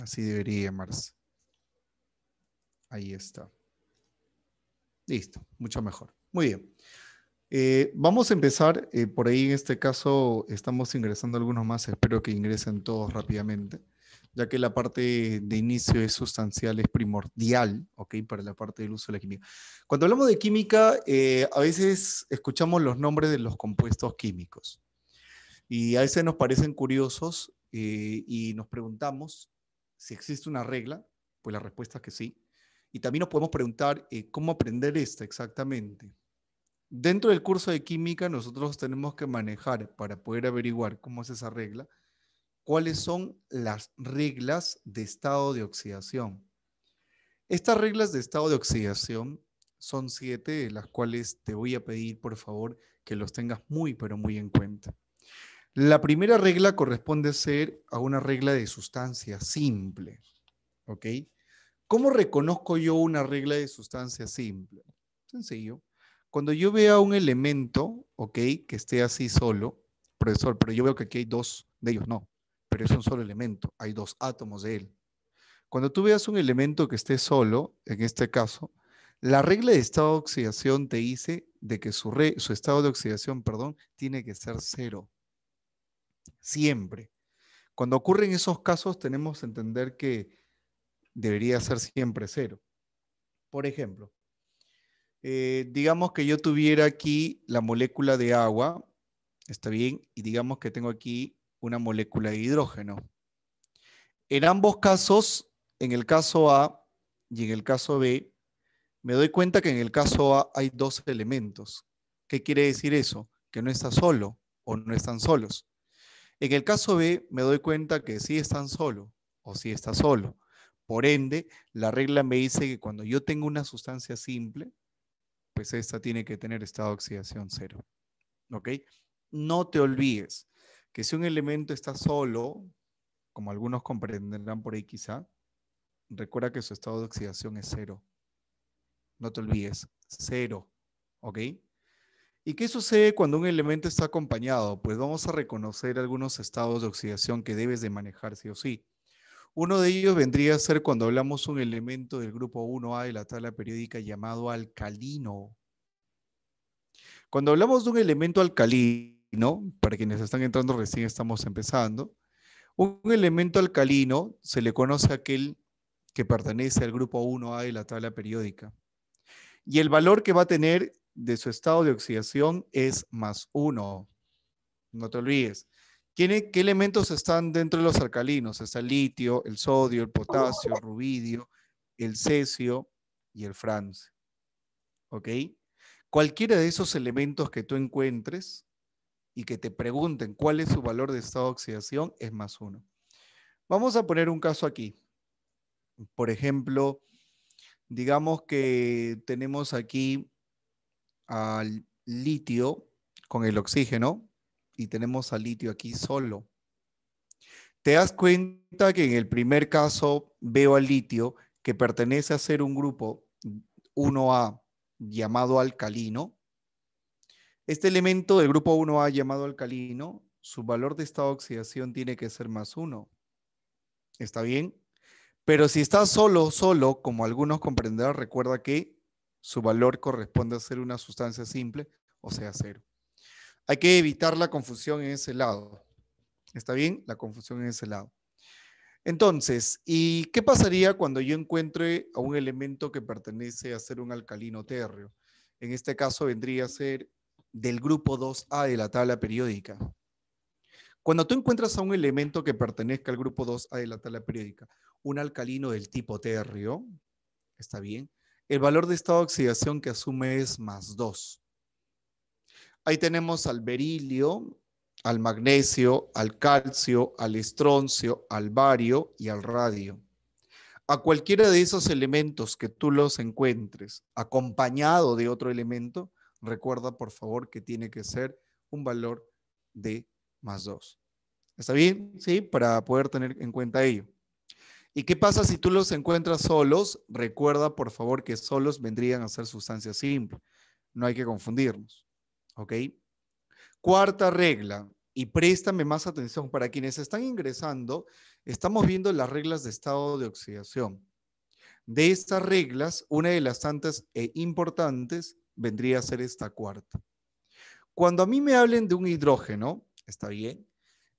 Así debería Mars. Ahí está. Listo, mucho mejor. Muy bien. Eh, vamos a empezar, eh, por ahí en este caso estamos ingresando algunos más, espero que ingresen todos rápidamente, ya que la parte de inicio es sustancial, es primordial, ¿ok? Para la parte del uso de la química. Cuando hablamos de química, eh, a veces escuchamos los nombres de los compuestos químicos y a veces nos parecen curiosos y nos preguntamos si existe una regla, pues la respuesta es que sí. Y también nos podemos preguntar eh, cómo aprender esta exactamente. Dentro del curso de química nosotros tenemos que manejar para poder averiguar cómo es esa regla, cuáles son las reglas de estado de oxidación. Estas reglas de estado de oxidación son siete, de las cuales te voy a pedir por favor que los tengas muy pero muy en cuenta. La primera regla corresponde ser a una regla de sustancia simple. ¿Ok? ¿Cómo reconozco yo una regla de sustancia simple? Sencillo. Cuando yo vea un elemento, ¿ok? Que esté así solo, profesor, pero yo veo que aquí hay dos de ellos, no, pero es un solo elemento, hay dos átomos de él. Cuando tú veas un elemento que esté solo, en este caso, la regla de estado de oxidación te dice de que su, su estado de oxidación, perdón, tiene que ser cero. Siempre. Cuando ocurren esos casos tenemos que entender que debería ser siempre cero. Por ejemplo, eh, digamos que yo tuviera aquí la molécula de agua, está bien, y digamos que tengo aquí una molécula de hidrógeno. En ambos casos, en el caso A y en el caso B, me doy cuenta que en el caso A hay dos elementos. ¿Qué quiere decir eso? Que no está solo o no están solos. En el caso B, me doy cuenta que sí están solo o sí está solo. Por ende, la regla me dice que cuando yo tengo una sustancia simple, pues esta tiene que tener estado de oxidación cero. ¿Ok? No te olvides que si un elemento está solo, como algunos comprenderán por ahí quizá, recuerda que su estado de oxidación es cero. No te olvides, cero. ¿Ok? ¿Y qué sucede cuando un elemento está acompañado? Pues vamos a reconocer algunos estados de oxidación que debes de manejar sí o sí. Uno de ellos vendría a ser cuando hablamos de un elemento del grupo 1A de la tabla periódica llamado alcalino. Cuando hablamos de un elemento alcalino, para quienes están entrando recién estamos empezando, un elemento alcalino se le conoce aquel que pertenece al grupo 1A de la tabla periódica. Y el valor que va a tener de su estado de oxidación es más uno. No te olvides. ¿Qué, ¿Qué elementos están dentro de los alcalinos? Está el litio, el sodio, el potasio, el rubidio, el cesio y el francio. ¿Ok? Cualquiera de esos elementos que tú encuentres y que te pregunten cuál es su valor de estado de oxidación es más uno. Vamos a poner un caso aquí. Por ejemplo, digamos que tenemos aquí al litio con el oxígeno y tenemos al litio aquí solo. Te das cuenta que en el primer caso veo al litio que pertenece a ser un grupo 1A llamado alcalino. Este elemento del grupo 1A llamado alcalino, su valor de estado de oxidación tiene que ser más 1. ¿Está bien? Pero si está solo, solo, como algunos comprenderán, recuerda que su valor corresponde a ser una sustancia simple, o sea, cero. Hay que evitar la confusión en ese lado. ¿Está bien? La confusión en ese lado. Entonces, ¿y qué pasaría cuando yo encuentre a un elemento que pertenece a ser un alcalino térreo? En este caso vendría a ser del grupo 2A de la tabla periódica. Cuando tú encuentras a un elemento que pertenezca al grupo 2A de la tabla periódica, un alcalino del tipo térreo, está bien, el valor de estado de oxidación que asume es más 2. Ahí tenemos al berilio, al magnesio, al calcio, al estroncio, al bario y al radio. A cualquiera de esos elementos que tú los encuentres acompañado de otro elemento, recuerda por favor que tiene que ser un valor de más 2. ¿Está bien? Sí, para poder tener en cuenta ello. ¿Y qué pasa si tú los encuentras solos? Recuerda, por favor, que solos vendrían a ser sustancias simples. No hay que confundirnos. ¿Ok? Cuarta regla, y préstame más atención, para quienes están ingresando, estamos viendo las reglas de estado de oxidación. De estas reglas, una de las tantas e importantes vendría a ser esta cuarta. Cuando a mí me hablen de un hidrógeno, está bien,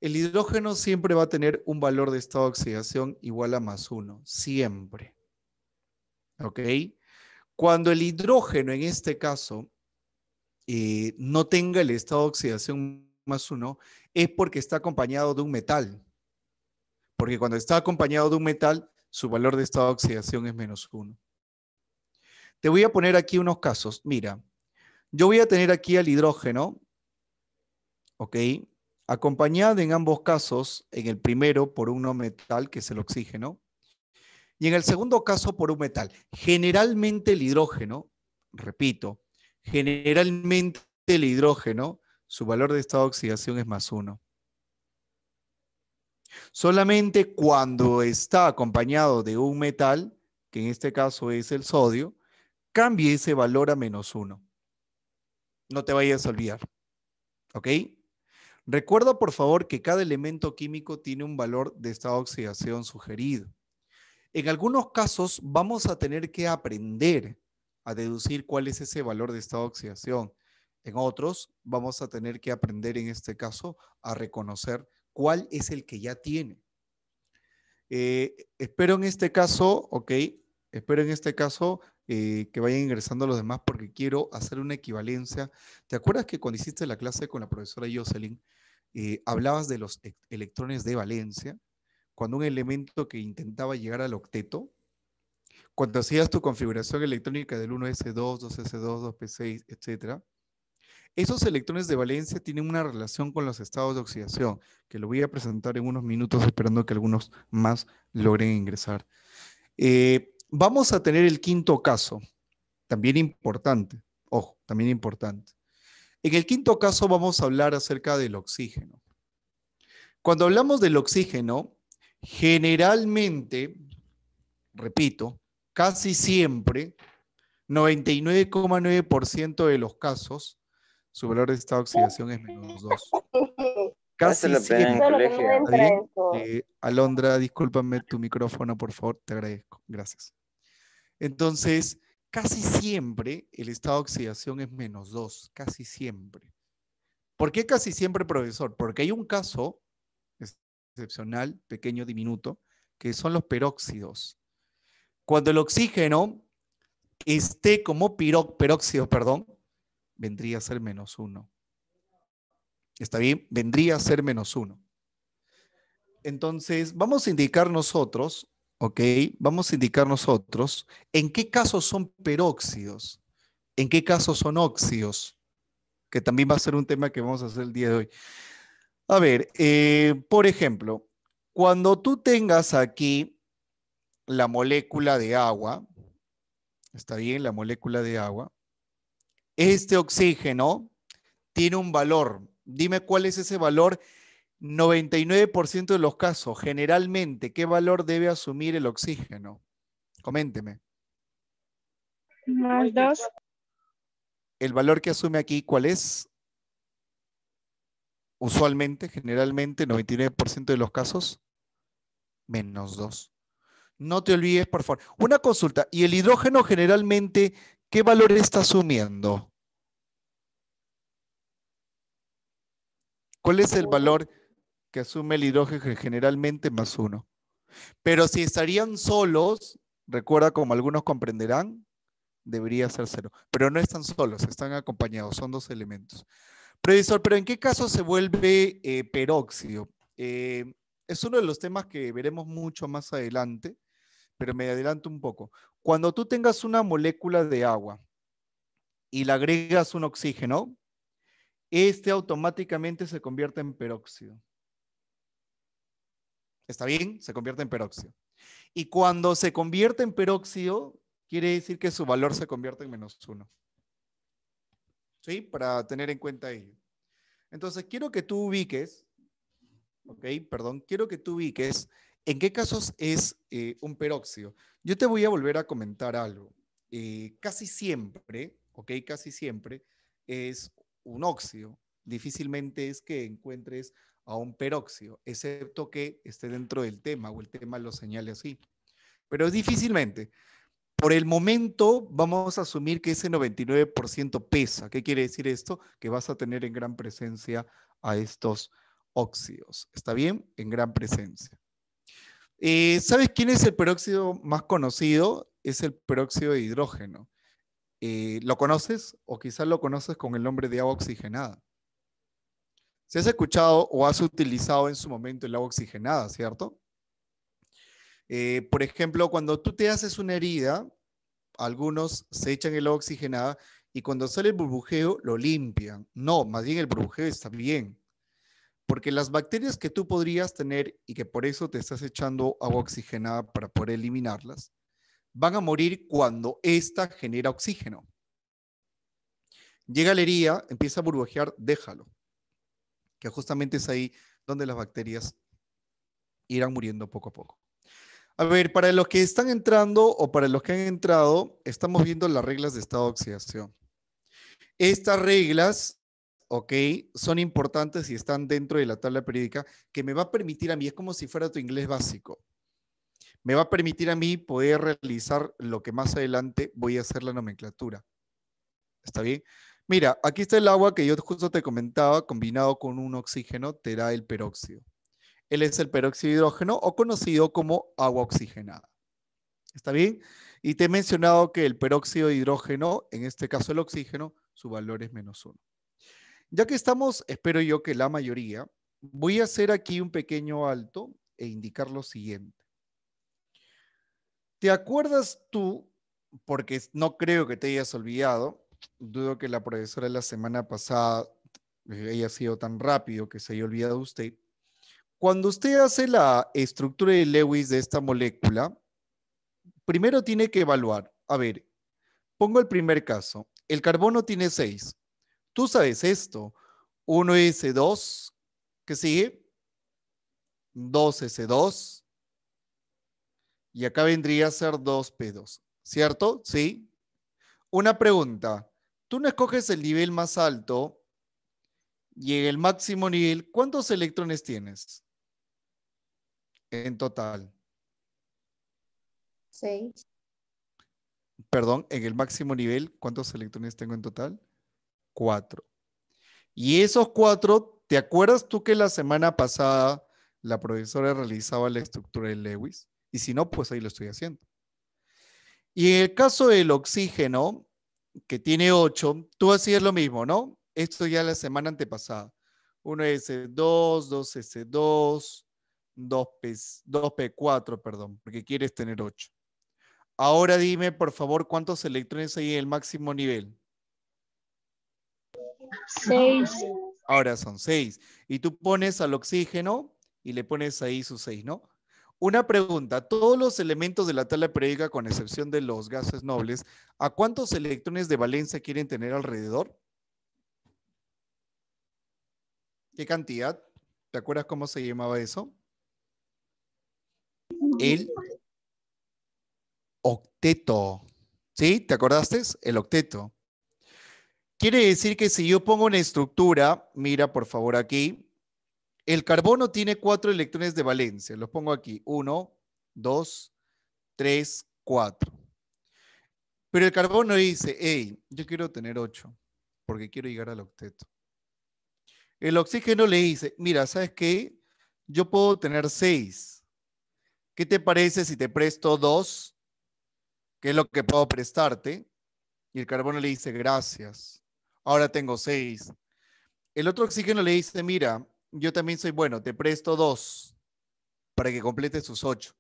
el hidrógeno siempre va a tener un valor de estado de oxidación igual a más uno, siempre. ¿Ok? Cuando el hidrógeno, en este caso, eh, no tenga el estado de oxidación más uno, es porque está acompañado de un metal. Porque cuando está acompañado de un metal, su valor de estado de oxidación es menos uno. Te voy a poner aquí unos casos. Mira, yo voy a tener aquí al hidrógeno, ¿ok? acompañada en ambos casos, en el primero por un no metal, que es el oxígeno, y en el segundo caso por un metal. Generalmente el hidrógeno, repito, generalmente el hidrógeno, su valor de estado de oxidación es más uno. Solamente cuando está acompañado de un metal, que en este caso es el sodio, cambie ese valor a menos uno. No te vayas a olvidar. ¿Ok? Recuerda, por favor, que cada elemento químico tiene un valor de estado de oxidación sugerido. En algunos casos vamos a tener que aprender a deducir cuál es ese valor de estado de oxidación. En otros vamos a tener que aprender, en este caso, a reconocer cuál es el que ya tiene. Eh, espero en este caso, ok, espero en este caso eh, que vayan ingresando los demás porque quiero hacer una equivalencia. ¿Te acuerdas que cuando hiciste la clase con la profesora Jocelyn, eh, hablabas de los e-, electrones de valencia, cuando un elemento que intentaba llegar al octeto, cuando hacías tu configuración electrónica del 1S2, 2S2, 2P6, etc., esos electrones de valencia tienen una relación con los estados de oxidación, que lo voy a presentar en unos minutos esperando que algunos más logren ingresar. Eh, Vamos a tener el quinto caso, también importante, ojo, también importante. En el quinto caso vamos a hablar acerca del oxígeno. Cuando hablamos del oxígeno, generalmente, repito, casi siempre, 99,9% de los casos, su valor de estado de oxidación es menos 2. Casi siempre. Eh, Alondra, discúlpame tu micrófono, por favor, te agradezco. Gracias. Entonces, casi siempre el estado de oxidación es menos 2, casi siempre. ¿Por qué casi siempre, profesor? Porque hay un caso excepcional, pequeño, diminuto, que son los peróxidos. Cuando el oxígeno esté como peróxido, perdón, vendría a ser menos 1. ¿Está bien? Vendría a ser menos 1. Entonces, vamos a indicar nosotros ¿ok? Vamos a indicar nosotros en qué casos son peróxidos, en qué casos son óxidos, que también va a ser un tema que vamos a hacer el día de hoy. A ver, eh, por ejemplo, cuando tú tengas aquí la molécula de agua, está bien, la molécula de agua, este oxígeno tiene un valor. Dime cuál es ese valor 99% de los casos, generalmente, ¿qué valor debe asumir el oxígeno? Coménteme. Más 2. ¿El valor que asume aquí cuál es? Usualmente, generalmente, 99% de los casos, menos 2. No te olvides, por favor. Una consulta. ¿Y el hidrógeno generalmente qué valor está asumiendo? ¿Cuál es el valor? que asume el hidrógeno generalmente más uno. Pero si estarían solos, recuerda como algunos comprenderán, debería ser cero. Pero no están solos, están acompañados, son dos elementos. Previsor, pero ¿en qué caso se vuelve eh, peróxido? Eh, es uno de los temas que veremos mucho más adelante, pero me adelanto un poco. Cuando tú tengas una molécula de agua y le agregas un oxígeno, este automáticamente se convierte en peróxido. ¿Está bien? Se convierte en peróxido. Y cuando se convierte en peróxido, quiere decir que su valor se convierte en menos uno. ¿Sí? Para tener en cuenta ello. Entonces, quiero que tú ubiques, ok, perdón, quiero que tú ubiques en qué casos es eh, un peróxido. Yo te voy a volver a comentar algo. Eh, casi siempre, ok, casi siempre es un óxido. Difícilmente es que encuentres a un peróxido, excepto que esté dentro del tema o el tema lo señale así. Pero difícilmente. Por el momento vamos a asumir que ese 99% pesa. ¿Qué quiere decir esto? Que vas a tener en gran presencia a estos óxidos. ¿Está bien? En gran presencia. Eh, ¿Sabes quién es el peróxido más conocido? Es el peróxido de hidrógeno. Eh, ¿Lo conoces? O quizás lo conoces con el nombre de agua oxigenada. Si has escuchado o has utilizado en su momento el agua oxigenada, ¿cierto? Eh, por ejemplo, cuando tú te haces una herida, algunos se echan el agua oxigenada y cuando sale el burbujeo lo limpian. No, más bien el burbujeo está bien. Porque las bacterias que tú podrías tener y que por eso te estás echando agua oxigenada para poder eliminarlas, van a morir cuando ésta genera oxígeno. Llega la herida, empieza a burbujear, déjalo que justamente es ahí donde las bacterias irán muriendo poco a poco. A ver, para los que están entrando o para los que han entrado, estamos viendo las reglas de estado de oxidación. Estas reglas, ok, son importantes y están dentro de la tabla periódica que me va a permitir a mí, es como si fuera tu inglés básico, me va a permitir a mí poder realizar lo que más adelante voy a hacer la nomenclatura. ¿Está bien? Mira, aquí está el agua que yo justo te comentaba, combinado con un oxígeno, te da el peróxido. Él es el peróxido de hidrógeno o conocido como agua oxigenada. ¿Está bien? Y te he mencionado que el peróxido de hidrógeno, en este caso el oxígeno, su valor es menos uno. Ya que estamos, espero yo que la mayoría, voy a hacer aquí un pequeño alto e indicar lo siguiente. ¿Te acuerdas tú, porque no creo que te hayas olvidado, dudo que la profesora de la semana pasada haya sido tan rápido que se haya olvidado usted. Cuando usted hace la estructura de Lewis de esta molécula, primero tiene que evaluar. A ver, pongo el primer caso. El carbono tiene 6. Tú sabes esto. 1S2, ¿qué sigue? 2S2. Y acá vendría a ser 2P2, ¿cierto? Sí. Una pregunta tú no escoges el nivel más alto y en el máximo nivel, ¿cuántos electrones tienes? En total. Seis. Perdón, en el máximo nivel, ¿cuántos electrones tengo en total? Cuatro. Y esos cuatro, ¿te acuerdas tú que la semana pasada la profesora realizaba la estructura de Lewis? Y si no, pues ahí lo estoy haciendo. Y en el caso del oxígeno, que tiene 8, tú hacías lo mismo, ¿no? Esto ya la semana antepasada. 1S2, 2S2, 2P, 2P4, perdón, porque quieres tener 8. Ahora dime, por favor, cuántos electrones hay en el máximo nivel. 6. Ahora son 6. Y tú pones al oxígeno y le pones ahí sus 6, ¿no? Una pregunta, todos los elementos de la tabla periódica, con excepción de los gases nobles, ¿a cuántos electrones de valencia quieren tener alrededor? ¿Qué cantidad? ¿Te acuerdas cómo se llamaba eso? El octeto. ¿Sí? ¿Te acordaste? El octeto. Quiere decir que si yo pongo una estructura, mira por favor aquí, el carbono tiene cuatro electrones de valencia. Los pongo aquí. Uno, dos, tres, cuatro. Pero el carbono dice, hey, yo quiero tener ocho, porque quiero llegar al octeto. El oxígeno le dice, mira, ¿sabes qué? Yo puedo tener seis. ¿Qué te parece si te presto dos? ¿Qué es lo que puedo prestarte? Y el carbono le dice, gracias. Ahora tengo seis. El otro oxígeno le dice, mira, yo también soy bueno, te presto dos para que completes sus ocho.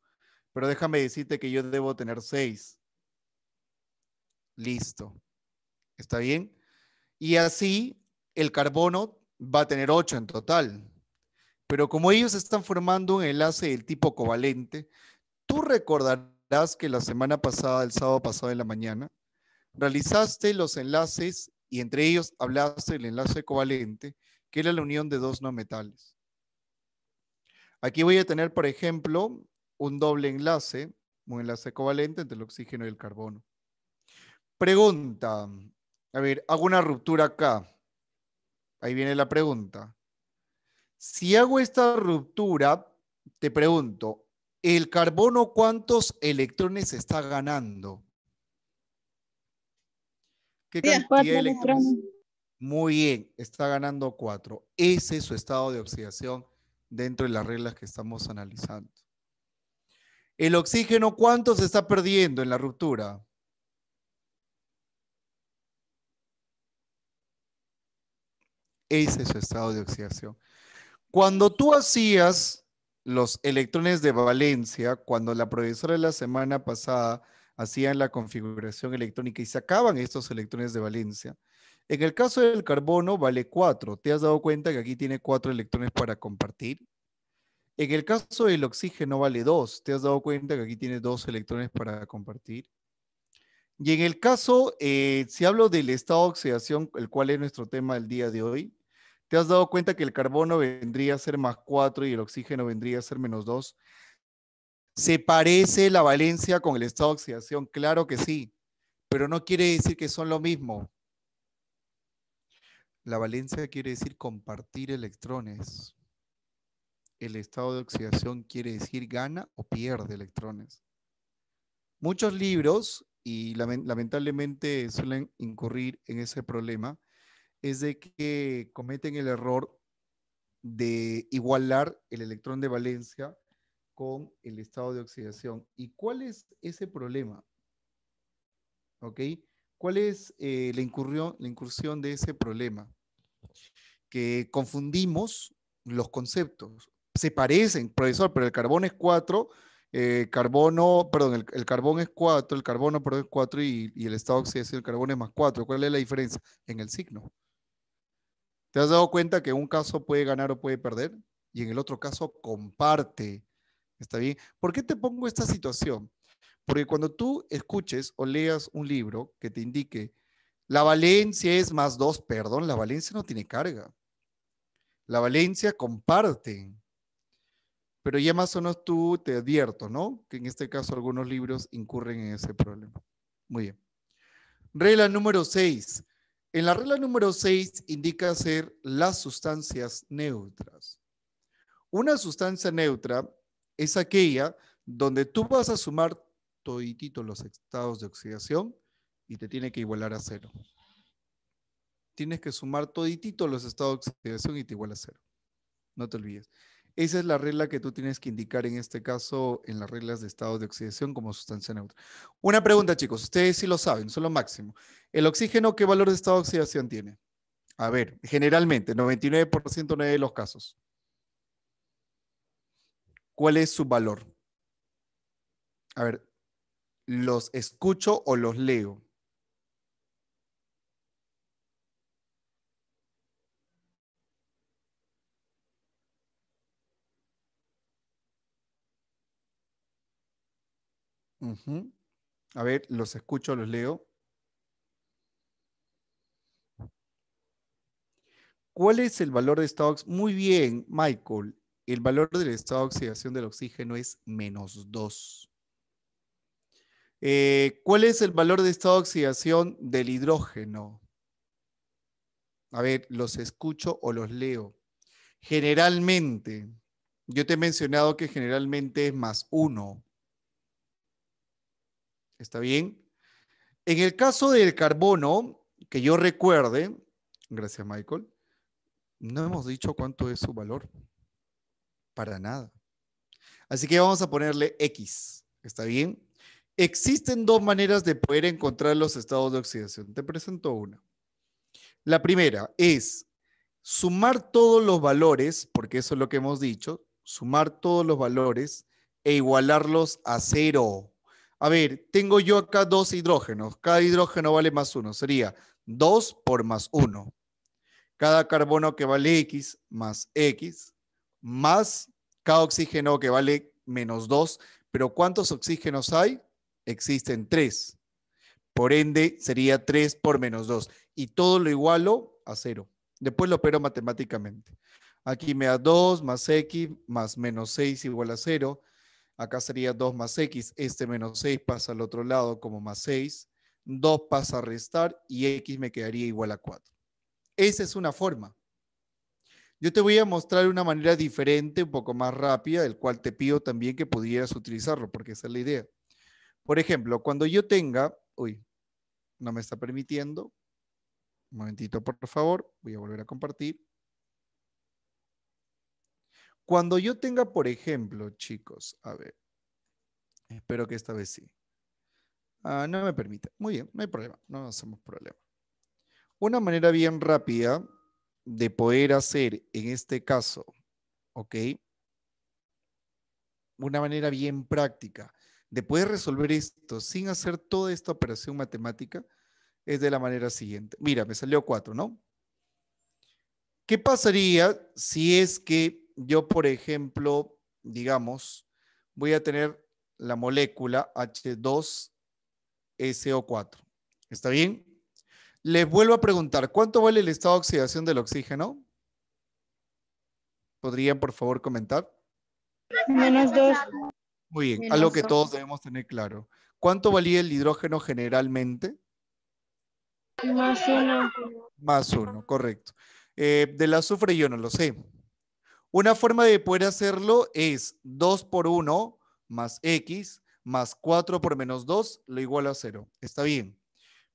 Pero déjame decirte que yo debo tener seis. Listo. ¿Está bien? Y así el carbono va a tener ocho en total. Pero como ellos están formando un enlace del tipo covalente, tú recordarás que la semana pasada, el sábado pasado de la mañana, realizaste los enlaces y entre ellos hablaste del enlace covalente que era la unión de dos no metales. Aquí voy a tener, por ejemplo, un doble enlace, un enlace covalente entre el oxígeno y el carbono. Pregunta, a ver, hago una ruptura acá. Ahí viene la pregunta. Si hago esta ruptura, te pregunto, ¿el carbono cuántos electrones está ganando? ¿Qué cantidad de electrones? Muy bien, está ganando cuatro. Ese es su estado de oxidación dentro de las reglas que estamos analizando. ¿El oxígeno cuánto se está perdiendo en la ruptura? Ese es su estado de oxidación. Cuando tú hacías los electrones de valencia, cuando la profesora de la semana pasada hacía la configuración electrónica y sacaban estos electrones de valencia, en el caso del carbono vale 4. ¿Te has dado cuenta que aquí tiene 4 electrones para compartir? En el caso del oxígeno vale 2. ¿Te has dado cuenta que aquí tiene 2 electrones para compartir? Y en el caso, eh, si hablo del estado de oxidación, el cual es nuestro tema del día de hoy, ¿te has dado cuenta que el carbono vendría a ser más 4 y el oxígeno vendría a ser menos 2? ¿Se parece la valencia con el estado de oxidación? Claro que sí, pero no quiere decir que son lo mismo. La valencia quiere decir compartir electrones. El estado de oxidación quiere decir gana o pierde electrones. Muchos libros, y lamentablemente suelen incurrir en ese problema, es de que cometen el error de igualar el electrón de valencia con el estado de oxidación. ¿Y cuál es ese problema? ¿Ok? ¿Cuál es eh, la, incursión de ese problema? Que confundimos los conceptos. Se parecen, profesor, pero el carbón es 4, eh, carbono, perdón, el, carbón es 4, el carbono, perdón, es 4 y, el estado oxidativo del carbón, es más 4. ¿Cuál es la diferencia? En el signo. ¿Te has dado cuenta que un caso puede ganar o puede perder? Y en el otro caso comparte. ¿Está bien? ¿Por qué te pongo esta situación? Porque cuando tú escuches o leas un libro que te indique la valencia es más dos, perdón, la valencia no tiene carga. La valencia comparte. Pero ya más o menos tú te advierto, ¿no? Que en este caso algunos libros incurren en ese problema. Muy bien. Regla número 6. En la regla número 6 indica ser las sustancias neutras. Una sustancia neutra es aquella donde tú vas a sumar toditito los estados de oxidación y te tiene que igualar a cero. Tienes que sumar toditito los estados de oxidación y te iguala a cero. No te olvides. Esa es la regla que tú tienes que indicar en este caso en las reglas de estado de oxidación como sustancia neutra. Una pregunta, chicos. Ustedes sí lo saben, son lo máximo. ¿El oxígeno qué valor de estado de oxidación tiene? A ver, generalmente, 99% de los casos. ¿Cuál es su valor? A ver, los escucho o los leo? A ver, los escucho, los leo. ¿Cuál es el valor de stocks Muy bien, Michael. El valor del estado de oxidación del oxígeno es menos 2. Eh, ¿Cuál es el valor de estado de oxidación del hidrógeno? A ver, los escucho o los leo. Generalmente, yo te he mencionado que generalmente es más uno. ¿Está bien? En el caso del carbono, que yo recuerde, gracias Michael, no hemos dicho cuánto es su valor. Para nada. Así que vamos a ponerle X. ¿Está bien? Existen dos maneras de poder encontrar los estados de oxidación. Te presento una. La primera es sumar todos los valores, porque eso es lo que hemos dicho, sumar todos los valores e igualarlos a cero. A ver, tengo yo acá dos hidrógenos. Cada hidrógeno vale más uno. Sería 2 por más 1. Cada carbono que vale X más X, más cada oxígeno que vale menos 2. Pero ¿cuántos oxígenos hay? existen 3. Por ende, sería 3 por menos 2. Y todo lo igualo a 0. Después lo opero matemáticamente. Aquí me da 2 más x más menos 6 igual a 0. Acá sería 2 más x. Este menos 6 pasa al otro lado como más 6. 2 pasa a restar y x me quedaría igual a 4. Esa es una forma. Yo te voy a mostrar una manera diferente, un poco más rápida, el cual te pido también que pudieras utilizarlo, porque esa es la idea. Por ejemplo, cuando yo tenga, uy, no me está permitiendo. Un momentito, por favor, voy a volver a compartir. Cuando yo tenga, por ejemplo, chicos, a ver, espero que esta vez sí. Ah, no me permite. Muy bien, no hay problema, no hacemos problema. Una manera bien rápida de poder hacer en este caso, ¿ok? Una manera bien práctica de poder resolver esto sin hacer toda esta operación matemática es de la manera siguiente. Mira, me salió 4, ¿no? ¿Qué pasaría si es que yo, por ejemplo, digamos, voy a tener la molécula H2SO4? ¿Está bien? Les vuelvo a preguntar, ¿cuánto vale el estado de oxidación del oxígeno? ¿Podrían, por favor, comentar? Menos 2. Muy bien, algo que todos debemos tener claro. ¿Cuánto valía el hidrógeno generalmente? Más uno. Más uno, correcto. Eh, del azufre yo no lo sé. Una forma de poder hacerlo es 2 por 1 más x más 4 por menos 2 lo igual a 0. Está bien.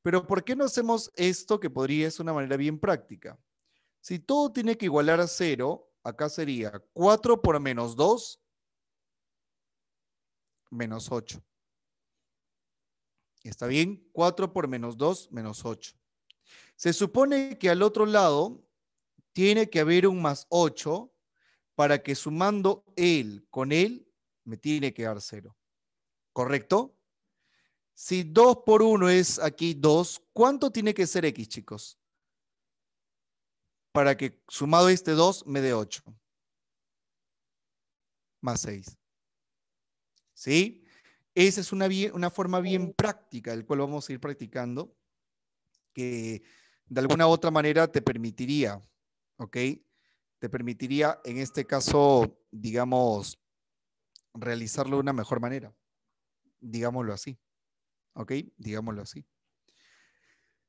Pero ¿por qué no hacemos esto que podría ser una manera bien práctica? Si todo tiene que igualar a 0, acá sería 4 por menos 2 menos 8. ¿Está bien? 4 por menos 2, menos 8. Se supone que al otro lado tiene que haber un más 8 para que sumando él con él me tiene que dar 0. ¿Correcto? Si 2 por 1 es aquí 2, ¿cuánto tiene que ser x, chicos? Para que sumado este 2 me dé 8. Más 6. ¿sí? Esa es una, una forma bien práctica, del cual vamos a ir practicando, que de alguna u otra manera te permitiría, ¿ok? Te permitiría, en este caso, digamos, realizarlo de una mejor manera. Digámoslo así. ¿Ok? Digámoslo así.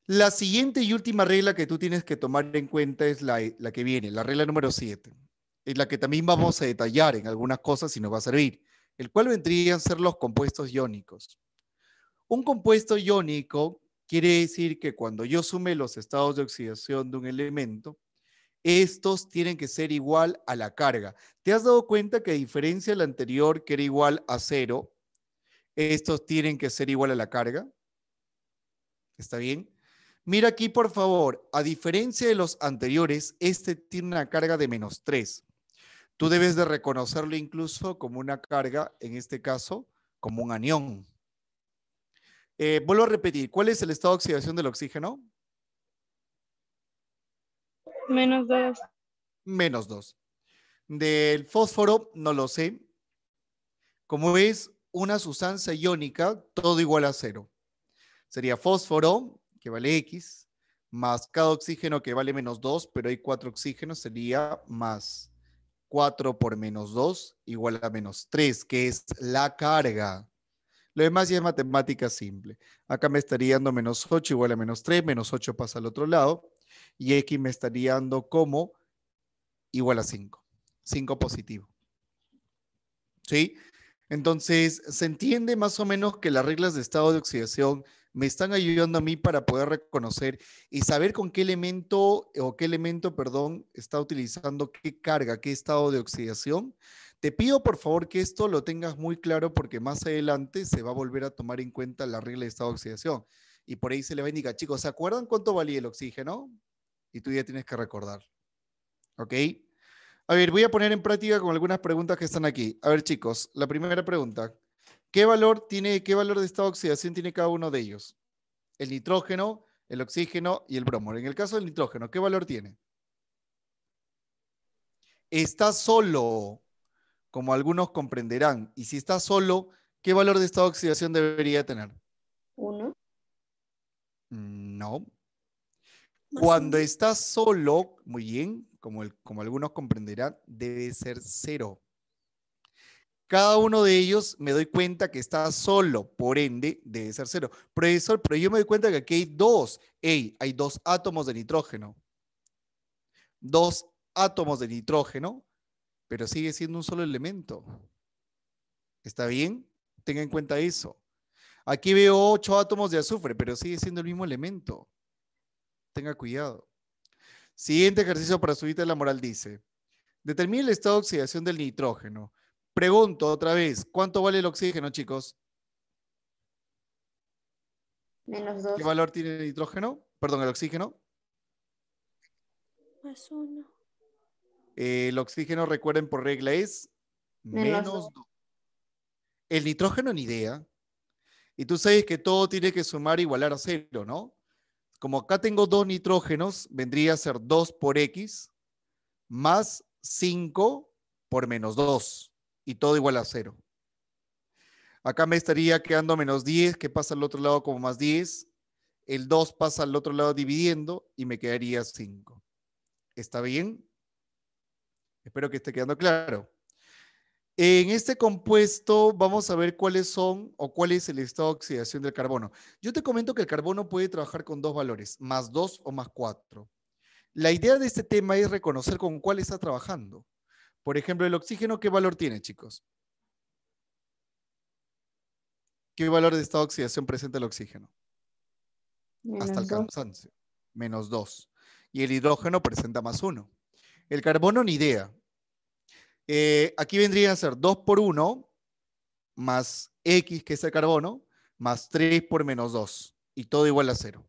La siguiente y última regla que tú tienes que tomar en cuenta es la, la que viene, la regla número 7. Es la que también vamos a detallar en algunas cosas y nos va a servir el cual vendrían a ser los compuestos iónicos. Un compuesto iónico quiere decir que cuando yo sume los estados de oxidación de un elemento, estos tienen que ser igual a la carga. ¿Te has dado cuenta que a diferencia del anterior, que era igual a cero, estos tienen que ser igual a la carga? ¿Está bien? Mira aquí, por favor, a diferencia de los anteriores, este tiene una carga de menos 3 tú debes de reconocerlo incluso como una carga, en este caso, como un anión. Eh, vuelvo a repetir, ¿cuál es el estado de oxidación del oxígeno? Menos dos. Menos 2. Del fósforo, no lo sé. Como es una sustancia iónica, todo igual a cero. Sería fósforo, que vale X, más cada oxígeno que vale menos 2, pero hay cuatro oxígenos, sería más 4 por menos 2 igual a menos 3, que es la carga. Lo demás ya es matemática simple. Acá me estaría dando menos 8 igual a menos 3, menos 8 pasa al otro lado, y X me estaría dando como igual a 5, 5 positivo. ¿Sí? Entonces, se entiende más o menos que las reglas de estado de oxidación me están ayudando a mí para poder reconocer y saber con qué elemento eh, o qué elemento, perdón, está utilizando qué carga, qué estado de oxidación. Te pido por favor que esto lo tengas muy claro porque más adelante se va a volver a tomar en cuenta la regla de estado de oxidación. Y por ahí se le va a indicar, chicos, ¿se acuerdan cuánto valía el oxígeno? Y tú ya tienes que recordar. ¿Ok? A ver, voy a poner en práctica con algunas preguntas que están aquí. A ver, chicos, la primera pregunta. ¿Qué valor, tiene, ¿Qué valor de oxidación tiene cada uno de ellos? El nitrógeno, el oxígeno y el bromo. En el caso del nitrógeno, ¿qué valor tiene? Está solo, como algunos comprenderán. Y si está solo, ¿qué valor de estado de oxidación debería tener? Uno. No. Cuando está solo, muy bien, como, como algunos comprenderán, debe ser cero. Cada uno de ellos me doy cuenta que está solo, por ende, debe ser cero. Profesor, pero yo me doy cuenta que aquí hay dos. Ey, hay dos átomos de nitrógeno. Dos átomos de nitrógeno, pero sigue siendo un solo elemento. ¿Está bien? Tenga en cuenta eso. Aquí veo ocho átomos de azufre, pero sigue siendo el mismo elemento. Tenga cuidado. Siguiente ejercicio para subirte la moral dice, determine el estado de oxidación del nitrógeno. Pregunto otra vez, ¿cuánto vale el oxígeno, chicos? Menos dos. ¿Qué valor tiene el nitrógeno? Perdón, el oxígeno. Más uno. Eh, el oxígeno, recuerden, por regla es menos, dos. El nitrógeno ni idea. Y tú sabes que todo tiene que sumar igualar a cero, ¿no? Como acá tengo dos nitrógenos, vendría a ser 2 por X más 5 por menos 2 y todo igual a cero. Acá me estaría quedando menos 10, que pasa al otro lado como más 10. El 2 pasa al otro lado dividiendo y me quedaría 5. ¿Está bien? Espero que esté quedando claro. En este compuesto vamos a ver cuáles son o cuál es el estado de oxidación del carbono. Yo te comento que el carbono puede trabajar con dos valores, más 2 o más 4. La idea de este tema es reconocer con cuál está trabajando. Por ejemplo, el oxígeno, ¿qué valor tiene, chicos? ¿Qué valor de estado de oxidación presenta el oxígeno? Hasta el cansancio. Menos 2. Y el hidrógeno presenta más 1. El carbono, ni idea. Eh, aquí vendría a ser 2 por 1 más X, que es el carbono, más 3 por menos 2. Y todo igual a 0.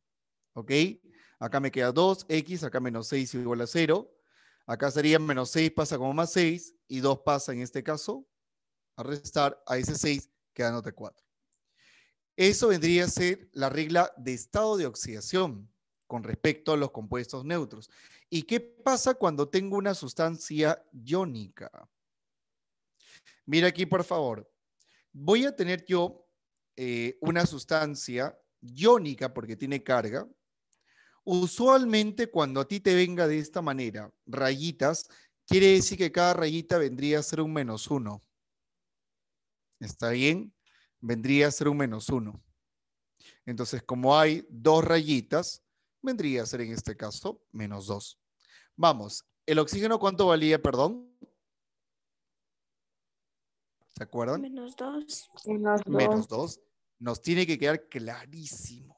¿Ok? Acá me queda 2, X, acá menos 6 igual a 0. Acá sería menos 6 pasa como más 6 y 2 pasa en este caso a restar a ese 6 quedándote 4. Eso vendría a ser la regla de estado de oxidación con respecto a los compuestos neutros. ¿Y qué pasa cuando tengo una sustancia iónica? Mira aquí, por favor. Voy a tener yo eh, una sustancia iónica porque tiene carga, Usualmente cuando a ti te venga de esta manera, rayitas, quiere decir que cada rayita vendría a ser un menos uno. ¿Está bien? Vendría a ser un menos uno. Entonces, como hay dos rayitas, vendría a ser en este caso menos dos. Vamos, ¿el oxígeno cuánto valía, perdón? ¿Se acuerdan? Menos dos. Menos dos. Menos dos. Nos tiene que quedar clarísimo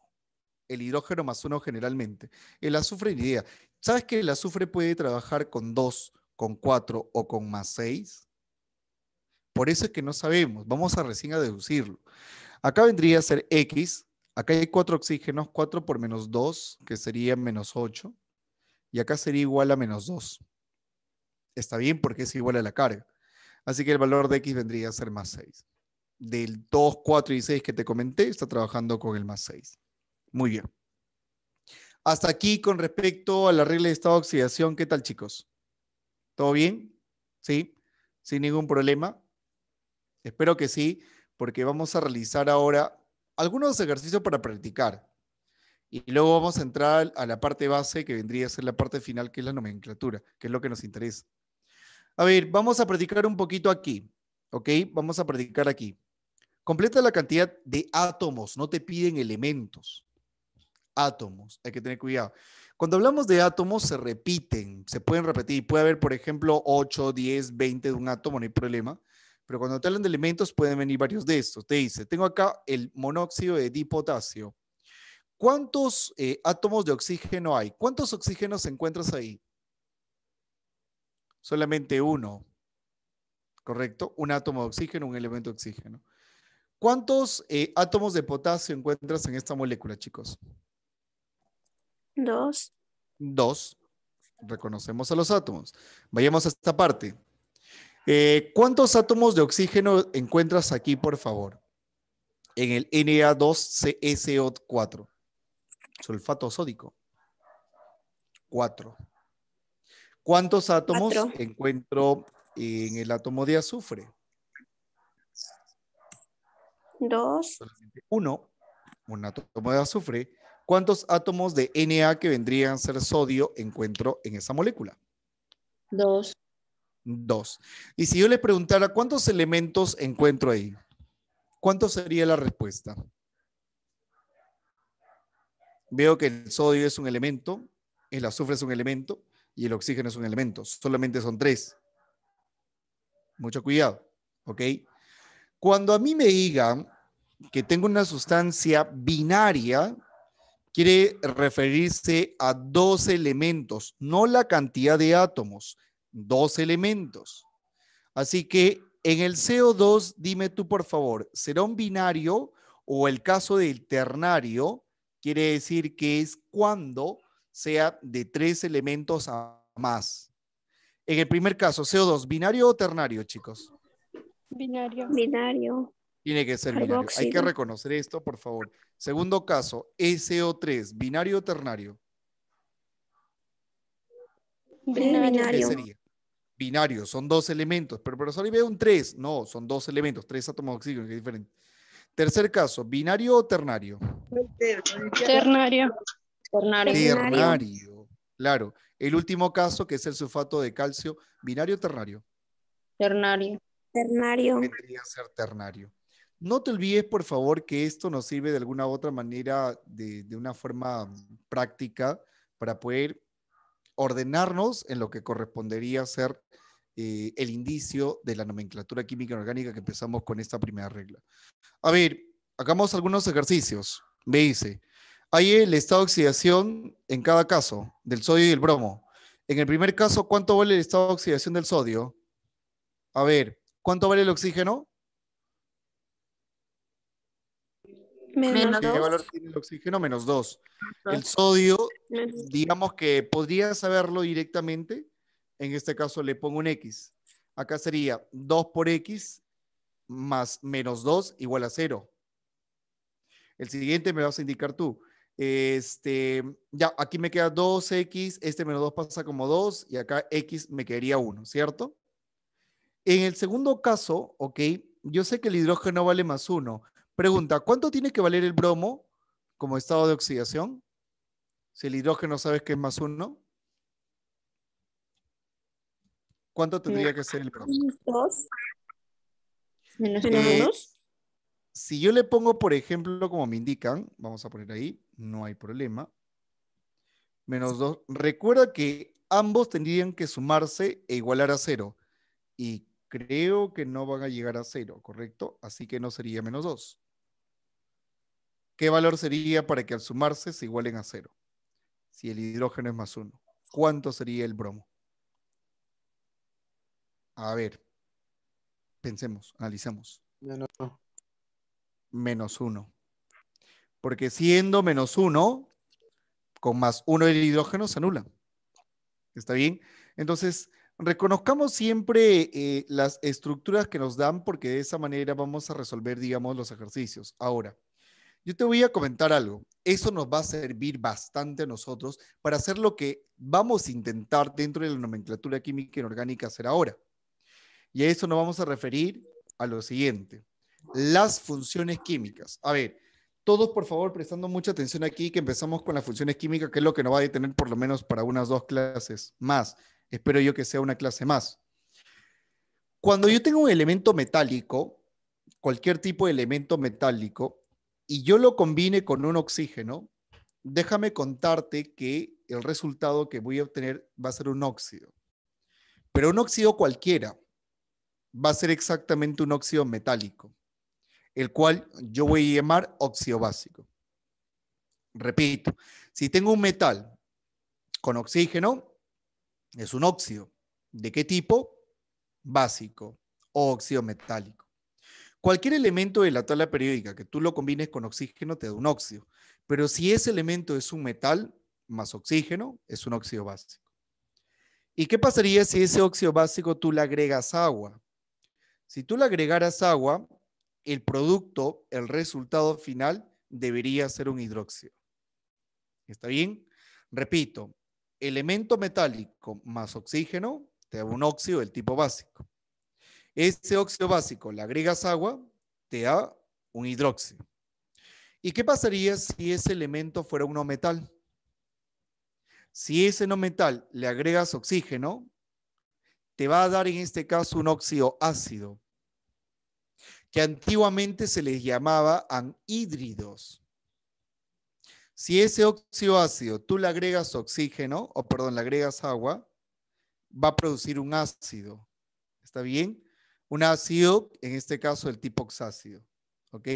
el hidrógeno más uno generalmente. El azufre ni idea. ¿Sabes que el azufre puede trabajar con 2, con 4 o con más 6. Por eso es que no sabemos. Vamos a recién a deducirlo. Acá vendría a ser X. Acá hay cuatro oxígenos, 4 por menos 2, que sería menos 8. Y acá sería igual a menos 2. Está bien porque es igual a la carga. Así que el valor de X vendría a ser más 6. Del 2, 4 y 6 que te comenté, está trabajando con el más 6. Muy bien. Hasta aquí con respecto a la regla de estado de oxidación. ¿Qué tal, chicos? ¿Todo bien? ¿Sí? ¿Sin ningún problema? Espero que sí, porque vamos a realizar ahora algunos ejercicios para practicar. Y luego vamos a entrar a la parte base que vendría a ser la parte final, que es la nomenclatura, que es lo que nos interesa. A ver, vamos a practicar un poquito aquí. ¿Ok? Vamos a practicar aquí. Completa la cantidad de átomos, no te piden elementos átomos. Hay que tener cuidado. Cuando hablamos de átomos, se repiten, se pueden repetir. Puede haber, por ejemplo, 8, 10, 20 de un átomo, no hay problema. Pero cuando hablan de elementos, pueden venir varios de estos. Te dice, tengo acá el monóxido de dipotasio. ¿Cuántos eh, átomos de oxígeno hay? ¿Cuántos oxígenos encuentras ahí? Solamente uno. ¿Correcto? Un átomo de oxígeno, un elemento de oxígeno. ¿Cuántos eh, átomos de potasio encuentras en esta molécula, chicos? Dos. Dos. Reconocemos a los átomos. Vayamos a esta parte. Eh, ¿Cuántos átomos de oxígeno encuentras aquí, por favor? En el Na2CSO4. Sulfato sódico. Cuatro. ¿Cuántos átomos encuentro en el átomo de azufre? Dos. uno. Un átomo de azufre. ¿Cuántos átomos de Na que vendrían a ser sodio encuentro en esa molécula? Dos. Dos. Y si yo le preguntara, ¿cuántos elementos encuentro ahí? ¿Cuánto sería la respuesta? Veo que el sodio es un elemento, el azufre es un elemento y el oxígeno es un elemento. Solamente son tres. Mucho cuidado, ¿ok? Cuando a mí me digan que tengo una sustancia binaria, quiere referirse a dos elementos, no la cantidad de átomos, dos elementos. Así que en el CO2, dime tú por favor, ¿será un binario o el caso del ternario? Quiere decir que es cuando sea de tres elementos a más. En el primer caso, CO2, binario o ternario, chicos? Binario. Binario. Tiene que ser binario. Hay que reconocer esto, por favor. Segundo caso, SO3, binario o ternario. Binario. Binario, son dos elementos. Pero profesor, ahí veo un tres. No, son dos elementos, tres átomos de oxígeno, que es diferente. Tercer caso, binario o ternario. Ternario. Ternario. Ternario. Claro. El último caso, que es el sulfato de calcio, binario o ternario. Ternario. Ternario. ser ternario. No te olvides, por favor, que esto nos sirve de alguna u otra manera, de, una forma mm, práctica, para poder ordenarnos en lo que correspondería ser eh, el indicio de la nomenclatura química orgánica que empezamos con esta primera regla. A ver, hagamos algunos ejercicios. Me dice, hay el estado de oxidación en cada caso, del sodio y el bromo. En el primer caso, ¿cuánto vale el estado de oxidación del sodio? A ver, ¿cuánto vale el oxígeno? Menos ¿Qué valor tiene el oxígeno? Menos 2. El sodio, digamos que podría saberlo directamente. En este caso le pongo un X. Acá sería 2 por X más menos 2 igual a 0. El siguiente me vas a indicar tú. Este, ya, aquí me queda 2X, este menos 2 pasa como 2 y acá X me quedaría 1, ¿cierto? En el segundo caso, ok, yo sé que el hidrógeno vale más 1, Pregunta, ¿cuánto tiene que valer el bromo como estado de oxidación? Si el hidrógeno sabes que es más uno. ¿Cuánto tendría que ser el bromo? Menos eh, Si yo le pongo, por ejemplo, como me indican, vamos a poner ahí, no hay problema. Menos dos. Recuerda que ambos tendrían que sumarse e igualar a cero. Y creo que no van a llegar a cero, ¿correcto? Así que no sería menos dos. ¿Qué valor sería para que al sumarse se igualen a cero? Si el hidrógeno es más uno. ¿Cuánto sería el bromo? A ver, pensemos, analicemos. Menos uno. Menos uno. Porque siendo menos uno, con más uno el hidrógeno se anula. ¿Está bien? Entonces, reconozcamos siempre eh, las estructuras que nos dan porque de esa manera vamos a resolver, digamos, los ejercicios. Ahora, yo te voy a comentar algo. Eso nos va a servir bastante a nosotros para hacer lo que vamos a intentar dentro de la nomenclatura química inorgánica hacer ahora. Y a eso nos vamos a referir a lo siguiente. Las funciones químicas. A ver, todos por favor prestando mucha atención aquí que empezamos con las funciones químicas, que es lo que nos va a detener por lo menos para unas dos clases más. Espero yo que sea una clase más. Cuando yo tengo un elemento metálico, cualquier tipo de elemento metálico, y yo lo combine con un oxígeno, déjame contarte que el resultado que voy a obtener va a ser un óxido. Pero un óxido cualquiera va a ser exactamente un óxido metálico, el cual yo voy a llamar óxido básico. Repito, si tengo un metal con oxígeno, es un óxido. ¿De qué tipo? Básico, o óxido metálico. Cualquier elemento de la tabla periódica que tú lo combines con oxígeno te da un óxido, pero si ese elemento es un metal más oxígeno, es un óxido básico. ¿Y qué pasaría si ese óxido básico tú le agregas agua? Si tú le agregaras agua, el producto, el resultado final, debería ser un hidróxido. ¿Está bien? Repito, elemento metálico más oxígeno te da un óxido del tipo básico. Ese óxido básico, le agregas agua, te da un hidróxido. ¿Y qué pasaría si ese elemento fuera un no metal? Si ese no metal le agregas oxígeno, te va a dar en este caso un óxido ácido, que antiguamente se les llamaba anhídridos. Si ese óxido ácido tú le agregas oxígeno, o perdón, le agregas agua, va a producir un ácido. ¿Está bien? un ácido, en este caso el tipo oxácido. ¿Ok?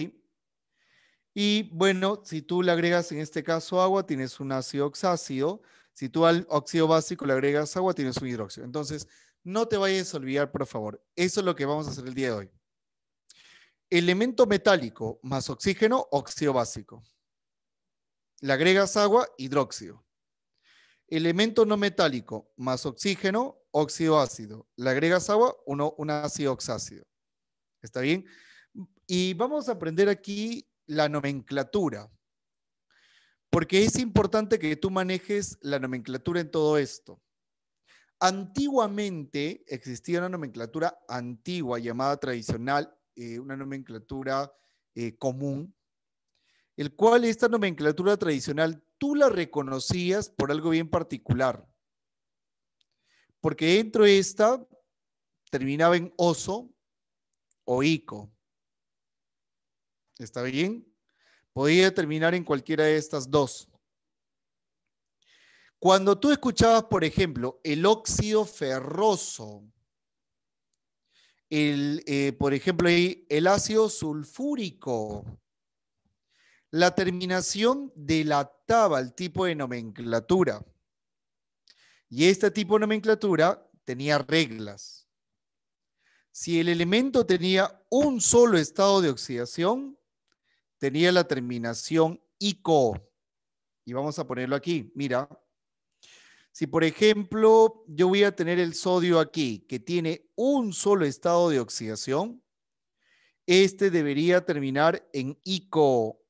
Y bueno, si tú le agregas en este caso agua, tienes un ácido oxácido. Si tú al óxido básico le agregas agua, tienes un hidróxido. Entonces, no te vayas a olvidar, por favor. Eso es lo que vamos a hacer el día de hoy. Elemento metálico más oxígeno, óxido básico. Le agregas agua, hidróxido. Elemento no metálico más oxígeno, óxido ácido. Le agregas agua, un ácido oxácido. ¿Está bien? Y vamos a aprender aquí la nomenclatura, porque es importante que tú manejes la nomenclatura en todo esto. Antiguamente existía una nomenclatura antigua llamada tradicional, eh, una nomenclatura eh, común, el cual esta nomenclatura tradicional tú la reconocías por algo bien particular. Porque dentro de esta terminaba en oso o ico. ¿Está bien? Podía terminar en cualquiera de estas dos. Cuando tú escuchabas, por ejemplo, el óxido ferroso, el, eh, por ejemplo, el ácido sulfúrico, la terminación delataba el tipo de nomenclatura. Y este tipo de nomenclatura tenía reglas. Si el elemento tenía un solo estado de oxidación, tenía la terminación ICO. Y vamos a ponerlo aquí. Mira, si por ejemplo yo voy a tener el sodio aquí, que tiene un solo estado de oxidación, este debería terminar en ICO.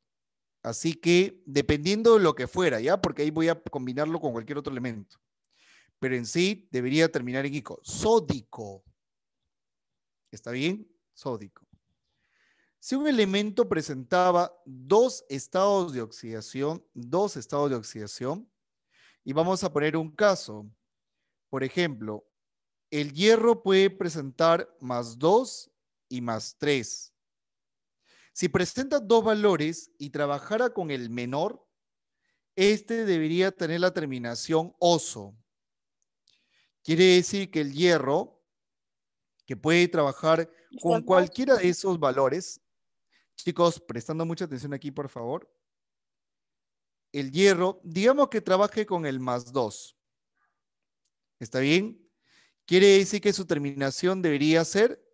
Así que dependiendo de lo que fuera, ¿ya? Porque ahí voy a combinarlo con cualquier otro elemento pero en sí debería terminar en ico. Sódico. ¿Está bien? Sódico. Si un elemento presentaba dos estados de oxidación, dos estados de oxidación, y vamos a poner un caso. Por ejemplo, el hierro puede presentar más dos y más 3. Si presenta dos valores y trabajara con el menor, este debería tener la terminación oso. Quiere decir que el hierro, que puede trabajar con cualquiera de esos valores, chicos, prestando mucha atención aquí, por favor, el hierro, digamos que trabaje con el más 2. ¿Está bien? Quiere decir que su terminación debería ser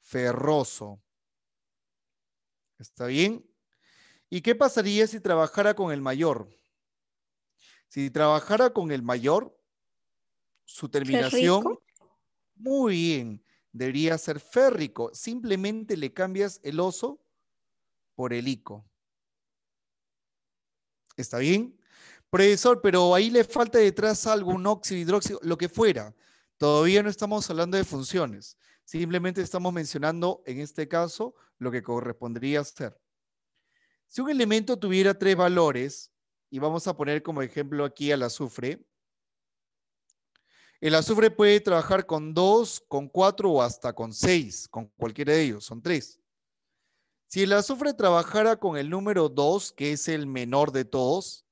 ferroso. ¿Está bien? ¿Y qué pasaría si trabajara con el mayor? Si trabajara con el mayor, su terminación. Muy bien, debería ser férrico. Simplemente le cambias el oso por el ico. ¿Está bien? Profesor, pero ahí le falta detrás algún óxido, hidróxido, lo que fuera. Todavía no estamos hablando de funciones. Simplemente estamos mencionando, en este caso, lo que correspondería ser. Si un elemento tuviera tres valores, y vamos a poner como ejemplo aquí al azufre, el azufre puede trabajar con dos, con cuatro o hasta con seis, con cualquiera de ellos, son tres. Si el azufre trabajara con el número 2, que es el menor de todos,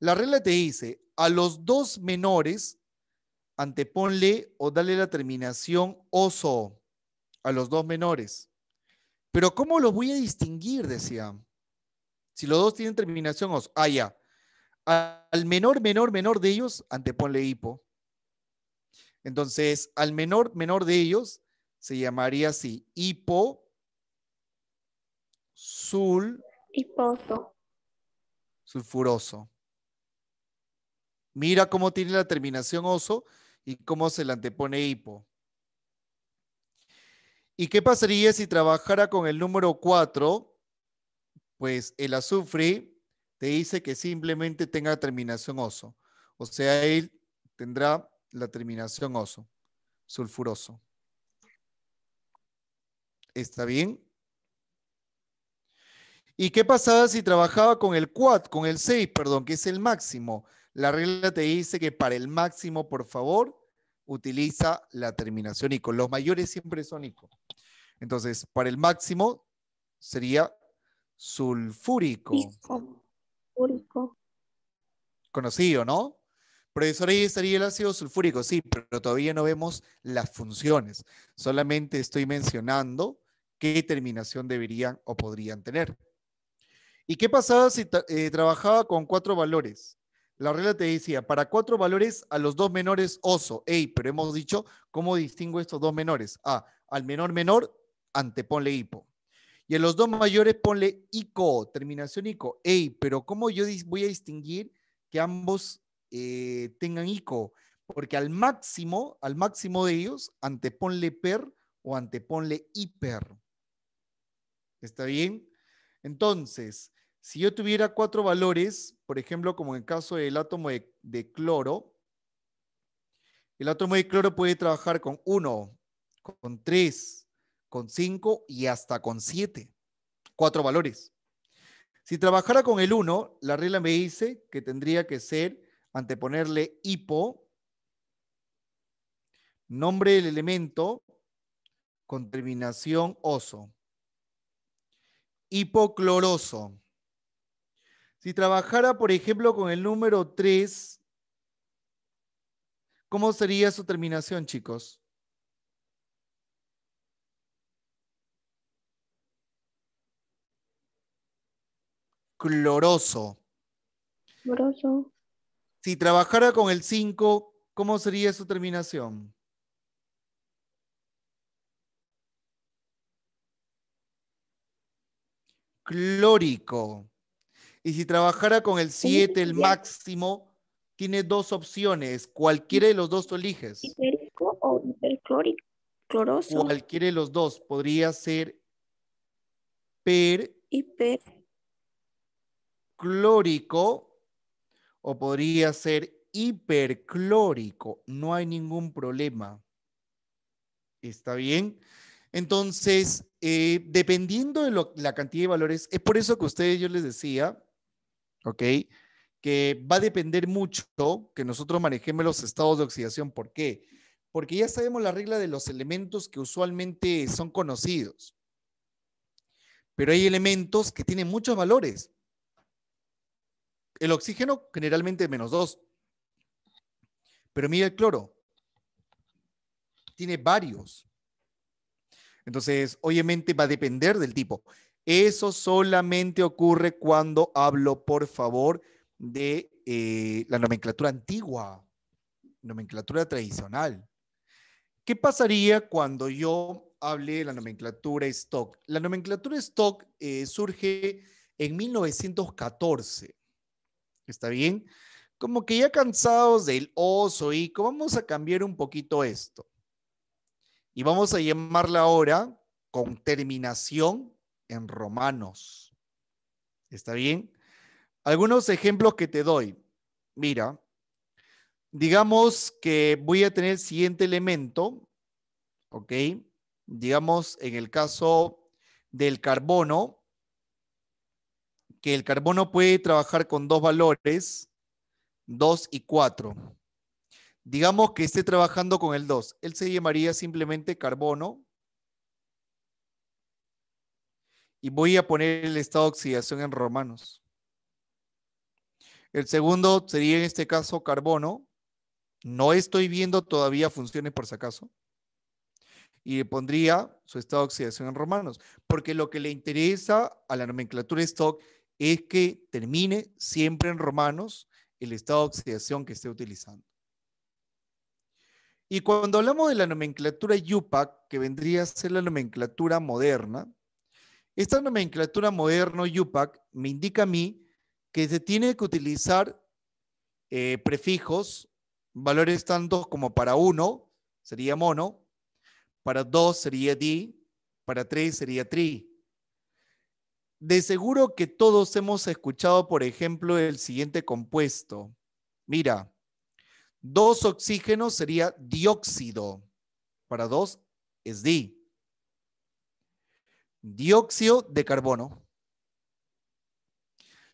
la regla te dice, a los dos menores, anteponle o dale la terminación oso a los dos menores. Pero ¿cómo los voy a distinguir? Decía. Si los dos tienen terminación oso, ah, ya. Al menor, menor, menor de ellos, anteponle hipo. Entonces, al menor, menor de ellos se llamaría así, hipo, sul, hiposo, sulfuroso. Mira cómo tiene la terminación oso y cómo se le antepone hipo. ¿Y qué pasaría si trabajara con el número 4? Pues el azufre te dice que simplemente tenga terminación oso. O sea, él tendrá la terminación oso, sulfuroso. ¿Está bien? ¿Y qué pasaba si trabajaba con el cuad, con el 6, perdón, que es el máximo? La regla te dice que para el máximo, por favor, utiliza la terminación ICO. Los mayores siempre son ICO. Entonces, para el máximo sería sulfúrico. Sulfúrico. Conocido, ¿no? Profesor, ahí estaría el ácido sulfúrico, sí, pero todavía no vemos las funciones. Solamente estoy mencionando qué terminación deberían o podrían tener. ¿Y qué pasaba si eh, trabajaba con cuatro valores? La regla te decía, para cuatro valores a los dos menores oso, ey, pero hemos dicho, ¿cómo distingo estos dos menores? A, ah, al menor menor, anteponle hipo. Y a los dos mayores ponle ico, terminación ico, ey, pero ¿cómo yo voy a distinguir que ambos eh, tengan ICO, porque al máximo, al máximo de ellos, anteponle per o anteponle hiper. ¿Está bien? Entonces, si yo tuviera cuatro valores, por ejemplo, como en el caso del átomo de, de cloro, el átomo de cloro puede trabajar con 1, con 3, con 5 y hasta con 7. Cuatro valores. Si trabajara con el 1, la regla me dice que tendría que ser anteponerle hipo, nombre del elemento con terminación oso. Hipocloroso. Si trabajara, por ejemplo, con el número 3, ¿cómo sería su terminación, chicos? Cloroso. Cloroso. Si trabajara con el 5, ¿cómo sería su terminación? Clórico. Y si trabajara con el 7, el máximo, tiene dos opciones. Cualquiera de los dos tú eliges. Clórico o hiperclórico? Cloroso. Cualquiera de los dos. Podría ser per... Hiper. Clórico o podría ser hiperclórico, no hay ningún problema. ¿Está bien? Entonces, eh, dependiendo de la cantidad de valores, es por eso que ustedes, yo les decía, ¿ok? Que va a depender mucho que nosotros manejemos los estados de oxidación. ¿Por qué? Porque ya sabemos la regla de los elementos que usualmente son conocidos. Pero hay elementos que tienen muchos valores. El oxígeno generalmente menos 2. Pero mira el cloro. Tiene varios. Entonces, obviamente va a depender del tipo. Eso solamente ocurre cuando hablo, por favor, de eh, la nomenclatura antigua, nomenclatura tradicional. ¿Qué pasaría cuando yo hable de la nomenclatura stock? La nomenclatura stock eh, surge en 1914 está bien, como que ya cansados del oso y vamos a cambiar un poquito esto. Y vamos a llamarla ahora con terminación en romanos. ¿Está bien? Algunos ejemplos que te doy. Mira, digamos que voy a tener el siguiente elemento, ¿ok? Digamos en el caso del carbono, que el carbono puede trabajar con dos valores, 2 y 4. Digamos que esté trabajando con el 2. Él se llamaría simplemente carbono. Y voy a poner el estado de oxidación en romanos. El segundo sería en este caso carbono. No estoy viendo todavía funciones por si acaso. Y le pondría su estado de oxidación en romanos. Porque lo que le interesa a la nomenclatura stock es que termine siempre en Romanos el estado de oxidación que esté utilizando. Y cuando hablamos de la nomenclatura UPAC, que vendría a ser la nomenclatura moderna, esta nomenclatura moderna UPAC me indica a mí que se tiene que utilizar eh, prefijos, valores tanto como para uno, sería mono, para dos sería di, para 3 sería tri. De seguro que todos hemos escuchado, por ejemplo, el siguiente compuesto. Mira, dos oxígenos sería dióxido. Para dos es di. Dióxido de carbono.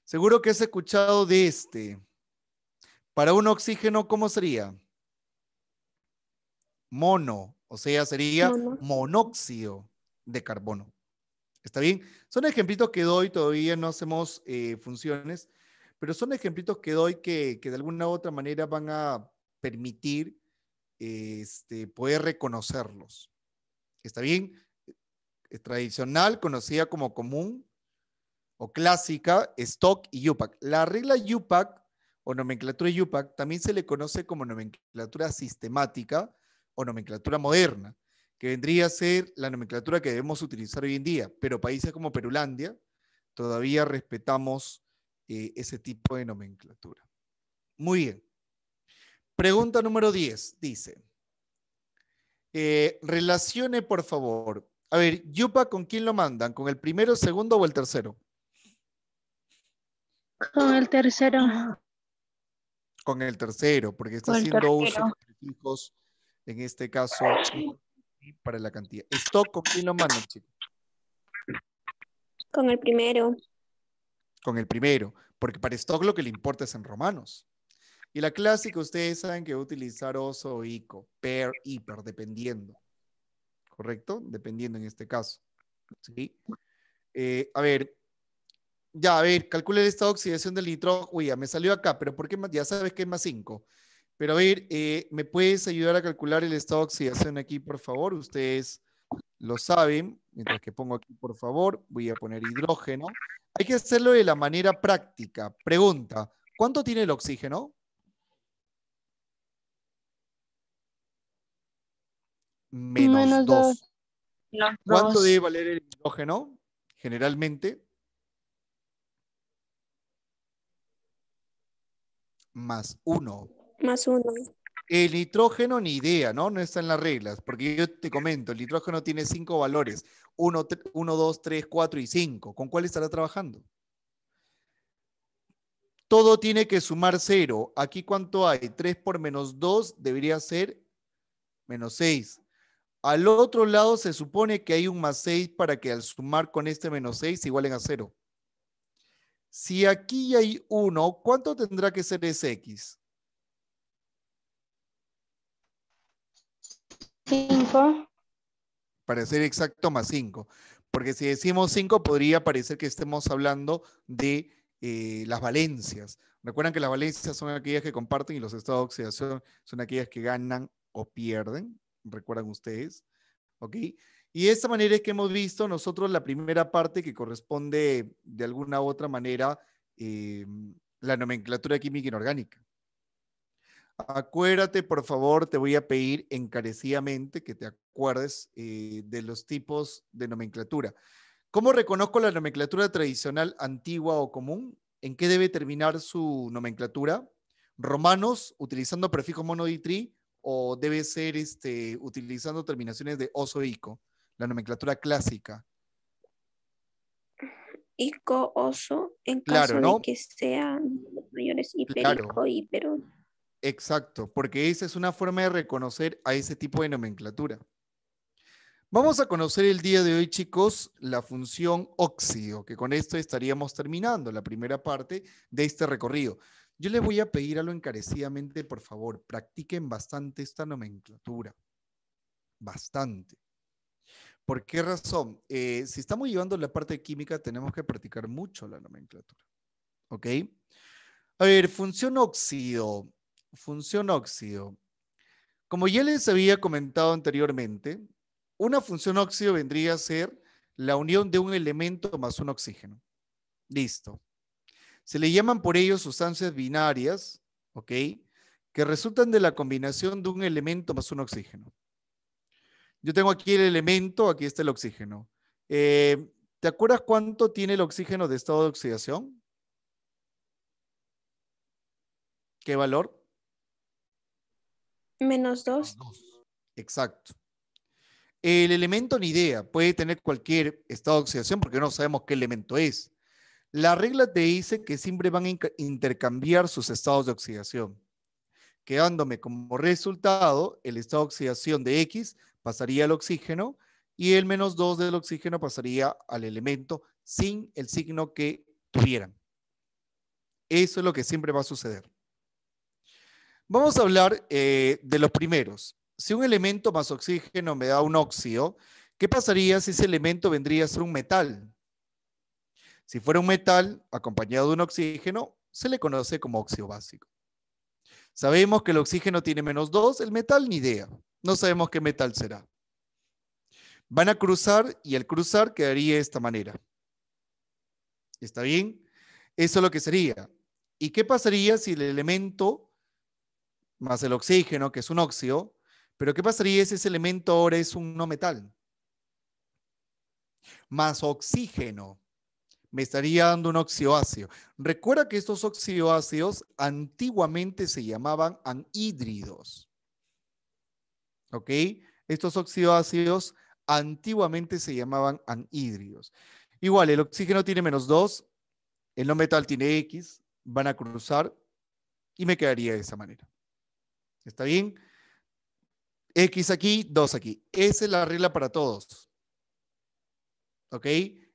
Seguro que has escuchado de este. Para un oxígeno, ¿cómo sería? Mono, o sea, sería monóxido de carbono. ¿Está bien? Son ejemplitos que doy, todavía no hacemos eh, funciones, pero son ejemplitos que doy que, de alguna u otra manera van a permitir este, poder reconocerlos. ¿Está bien? Eh, tradicional, conocida como común o clásica, stock y UPAC. La regla UPAC o nomenclatura UPAC también se le conoce como nomenclatura sistemática o nomenclatura moderna que vendría a ser la nomenclatura que debemos utilizar hoy en día, pero países como Perulandia todavía respetamos eh, ese tipo de nomenclatura. Muy bien. Pregunta número 10 dice, eh, relacione por favor, a ver, Yupa, ¿con quién lo mandan? ¿Con el primero, segundo o el tercero? Con el tercero. Con el tercero, porque está haciendo uso de prefijos, en este caso, para la cantidad. ¿Stock con quién Con el primero. Con el primero, porque para stock lo que le importa es en romanos. Y la clásica, ustedes saben que utilizar oso o ico, per, hiper, dependiendo. ¿Correcto? Dependiendo en este caso. ¿Sí? Eh, a ver, ya, a ver, calcula esta oxidación del litro. Uy, ya me salió acá, pero ¿por qué más? Ya sabes que es más 5. Pero a ver, eh, ¿me puedes ayudar a calcular el estado de oxidación aquí, por favor? Ustedes lo saben. Mientras que pongo aquí, por favor, voy a poner hidrógeno. Hay que hacerlo de la manera práctica. Pregunta, ¿cuánto tiene el oxígeno? Menos dos. ¿Cuánto debe valer el hidrógeno? Generalmente. Más uno. Más uno. El nitrógeno ni idea, ¿no? No está en las reglas, porque yo te comento, el nitrógeno tiene cinco valores, 1, 2, 3, 4 y 5. ¿Con cuál estará trabajando? Todo tiene que sumar 0. Aquí cuánto hay? 3 por menos 2 debería ser menos 6. Al otro lado se supone que hay un más 6 para que al sumar con este menos 6 se igualen a 0. Si aquí hay 1, ¿cuánto tendrá que ser ese x? 5. Para ser exacto, más 5. Porque si decimos 5, podría parecer que estemos hablando de eh, las valencias. Recuerdan que las valencias son aquellas que comparten y los estados de oxidación son aquellas que ganan o pierden. Recuerdan ustedes. ¿Ok? Y de esta manera es que hemos visto nosotros la primera parte que corresponde de alguna u otra manera eh, la nomenclatura química inorgánica. Acuérdate, por favor, te voy a pedir encarecidamente que te acuerdes eh, de los tipos de nomenclatura. ¿Cómo reconozco la nomenclatura tradicional antigua o común? ¿En qué debe terminar su nomenclatura? ¿Romanos utilizando prefijo monoditri, o debe ser este, utilizando terminaciones de oso e ico? La nomenclatura clásica. Ico, oso, en caso de que sean mayores, hiperico, claro. Exacto, porque esa es una forma de reconocer a ese tipo de nomenclatura. Vamos a conocer el día de hoy, chicos, la función óxido, que con esto estaríamos terminando la primera parte de este recorrido. Yo les voy a pedir a lo encarecidamente, por favor, practiquen bastante esta nomenclatura. Bastante. ¿Por qué razón? Eh, si estamos llevando la parte de química, tenemos que practicar mucho la nomenclatura. ¿Ok? A ver, función óxido función óxido. Como ya les había comentado anteriormente, una función óxido vendría a ser la unión de un elemento más un oxígeno. Listo. Se le llaman por ello sustancias binarias, ¿ok? Que resultan de la combinación de un elemento más un oxígeno. Yo tengo aquí el elemento, aquí está el oxígeno. Eh, ¿Te acuerdas cuánto tiene el oxígeno de estado de oxidación? ¿Qué valor? Menos 2. Exacto. El elemento ni idea puede tener cualquier estado de oxidación porque no sabemos qué elemento es. La regla te dice que siempre van a intercambiar sus estados de oxidación, quedándome como resultado el estado de oxidación de X pasaría al oxígeno y el menos 2 del oxígeno pasaría al elemento sin el signo que tuvieran. Eso es lo que siempre va a suceder. Vamos a hablar eh, de los primeros. Si un elemento más oxígeno me da un óxido, ¿qué pasaría si ese elemento vendría a ser un metal? Si fuera un metal acompañado de un oxígeno, se le conoce como óxido básico. Sabemos que el oxígeno tiene menos 2, el metal ni idea. No sabemos qué metal será. Van a cruzar y al cruzar quedaría de esta manera. ¿Está bien? Eso es lo que sería. ¿Y qué pasaría si el elemento más el oxígeno, que es un óxido. Pero ¿qué pasaría si ese elemento ahora es un no metal? Más oxígeno. Me estaría dando un óxido ácido. Recuerda que estos óxido ácidos antiguamente se llamaban anhídridos. ¿Ok? Estos óxido ácidos antiguamente se llamaban anhídridos. Igual, el oxígeno tiene menos 2, el no metal tiene X, van a cruzar y me quedaría de esa manera. ¿Está bien? X aquí, 2 aquí. Esa es la regla para todos. ¿Ok?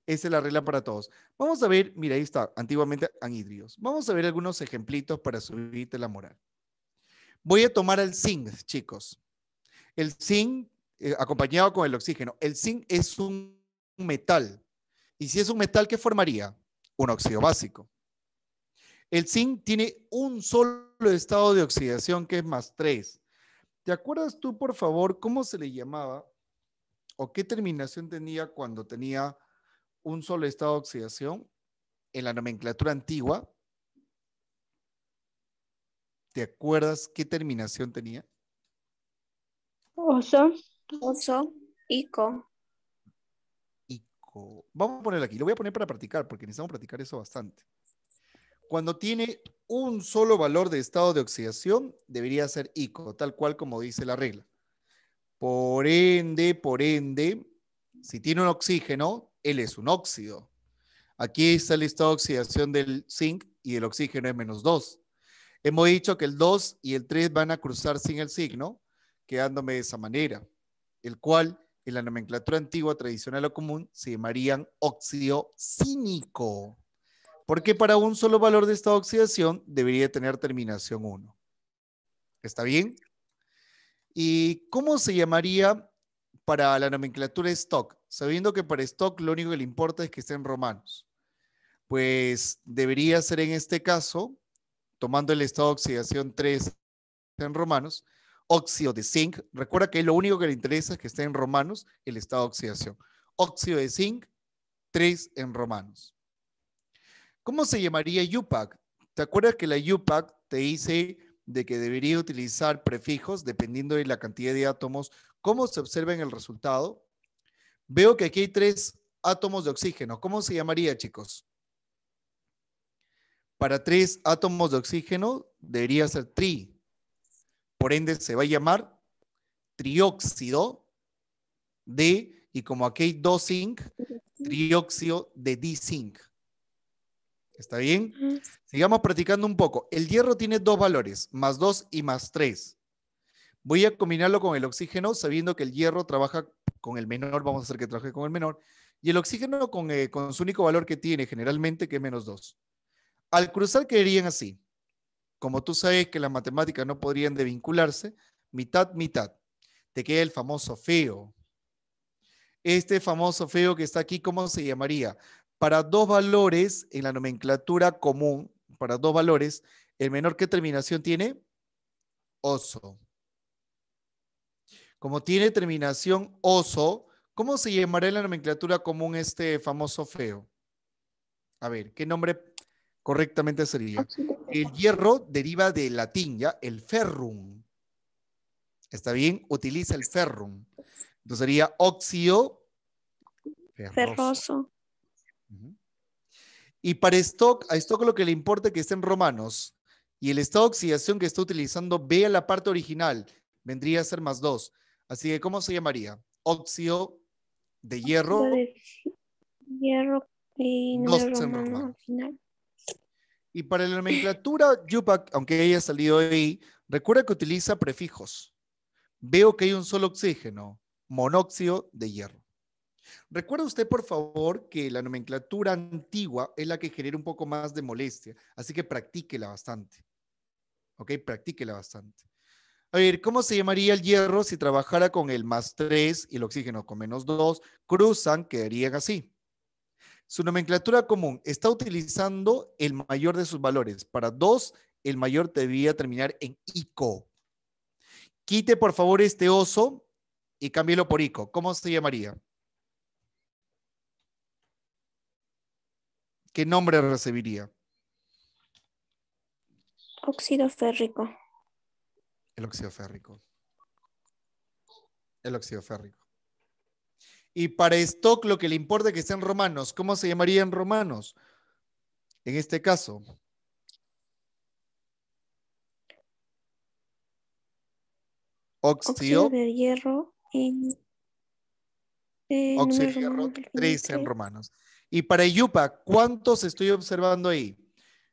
Esa es la regla para todos. Vamos a ver, mira, ahí está, antiguamente anhídridos. Vamos a ver algunos ejemplitos para subirte la moral. Voy a tomar el zinc, chicos. El zinc eh, acompañado con el oxígeno. El zinc es un metal. Y si es un metal, ¿qué formaría? Un óxido básico. El zinc tiene un solo estado de oxidación que es más 3. ¿Te acuerdas tú, por favor, cómo se le llamaba o qué terminación tenía cuando tenía un solo estado de oxidación en la nomenclatura antigua? ¿Te acuerdas qué terminación tenía? Oso, oso, ico. Ico. Vamos a ponerlo aquí. Lo voy a poner para practicar porque necesitamos practicar eso bastante. Cuando tiene un solo valor de estado de oxidación, debería ser ICO, tal cual como dice la regla. Por ende, por ende, si tiene un oxígeno, él es un óxido. Aquí está el estado de oxidación del zinc y el oxígeno es menos 2. Hemos dicho que el 2 y el 3 van a cruzar sin el signo, quedándome de esa manera, el cual en la nomenclatura antigua, tradicional o común se llamarían óxido cínico. Porque para un solo valor de estado de oxidación debería tener terminación 1. ¿Está bien? ¿Y cómo se llamaría para la nomenclatura stock? Sabiendo que para stock lo único que le importa es que estén romanos. Pues debería ser en este caso, tomando el estado de oxidación 3 en romanos, óxido de zinc. Recuerda que lo único que le interesa es que esté en romanos el estado de oxidación. Óxido de zinc, 3 en romanos. ¿Cómo se llamaría UPAC? ¿Te acuerdas que la UPAC te dice de que debería utilizar prefijos dependiendo de la cantidad de átomos? ¿Cómo se observa en el resultado? Veo que aquí hay tres átomos de oxígeno. ¿Cómo se llamaría, chicos? Para tres átomos de oxígeno debería ser tri. Por ende, se va a llamar trióxido de, y como aquí hay dos zinc, trióxido de d zinc ¿Está bien? Sigamos practicando un poco. El hierro tiene dos valores, más 2 y más 3. Voy a combinarlo con el oxígeno, sabiendo que el hierro trabaja con el menor, vamos a hacer que trabaje con el menor, y el oxígeno con, eh, su único valor que tiene generalmente, que es menos 2. Al cruzar quedarían así. Como tú sabes que las matemáticas no podrían desvincularse, mitad, mitad. Te queda el famoso feo. Este famoso feo que está aquí, ¿cómo se llamaría? para dos valores en la nomenclatura común, para dos valores, el menor que terminación tiene oso. Como tiene terminación oso, ¿cómo se llamará en la nomenclatura común este famoso feo? A ver, ¿qué nombre correctamente sería? El hierro deriva del latín, ¿ya? El ferrum. ¿Está bien? Utiliza el ferrum. Entonces sería óxido ferroso. Y para Stock, a Stock lo que le importa es que estén romanos. Y el estado de oxidación que está utilizando vea la parte original, vendría a ser más dos, Así que, ¿cómo se llamaría? Óxido de hierro. hierro y romano. Y para la nomenclatura Yupac, aunque haya salido ahí, recuerda que utiliza prefijos. Veo que hay un solo oxígeno, monóxido de hierro. Recuerda usted, por favor, que la nomenclatura antigua es la que genera un poco más de molestia, así que practíquela bastante. ¿Ok? Practíquela bastante. A ver, ¿cómo se llamaría el hierro si trabajara con el más 3 y el oxígeno con menos 2? Cruzan, quedarían así. Su nomenclatura común está utilizando el mayor de sus valores. Para 2, el mayor debía terminar en ICO. Quite, por favor, este oso y cámbielo por ICO. ¿Cómo se llamaría? ¿qué nombre recibiría? Óxido férrico. El óxido férrico. El óxido férrico. Y para esto, lo que le importa es que sean romanos. ¿Cómo se llamarían romanos? En este caso. Óxido, de hierro en, de en romanos. Y para Yupa, ¿cuántos estoy observando ahí?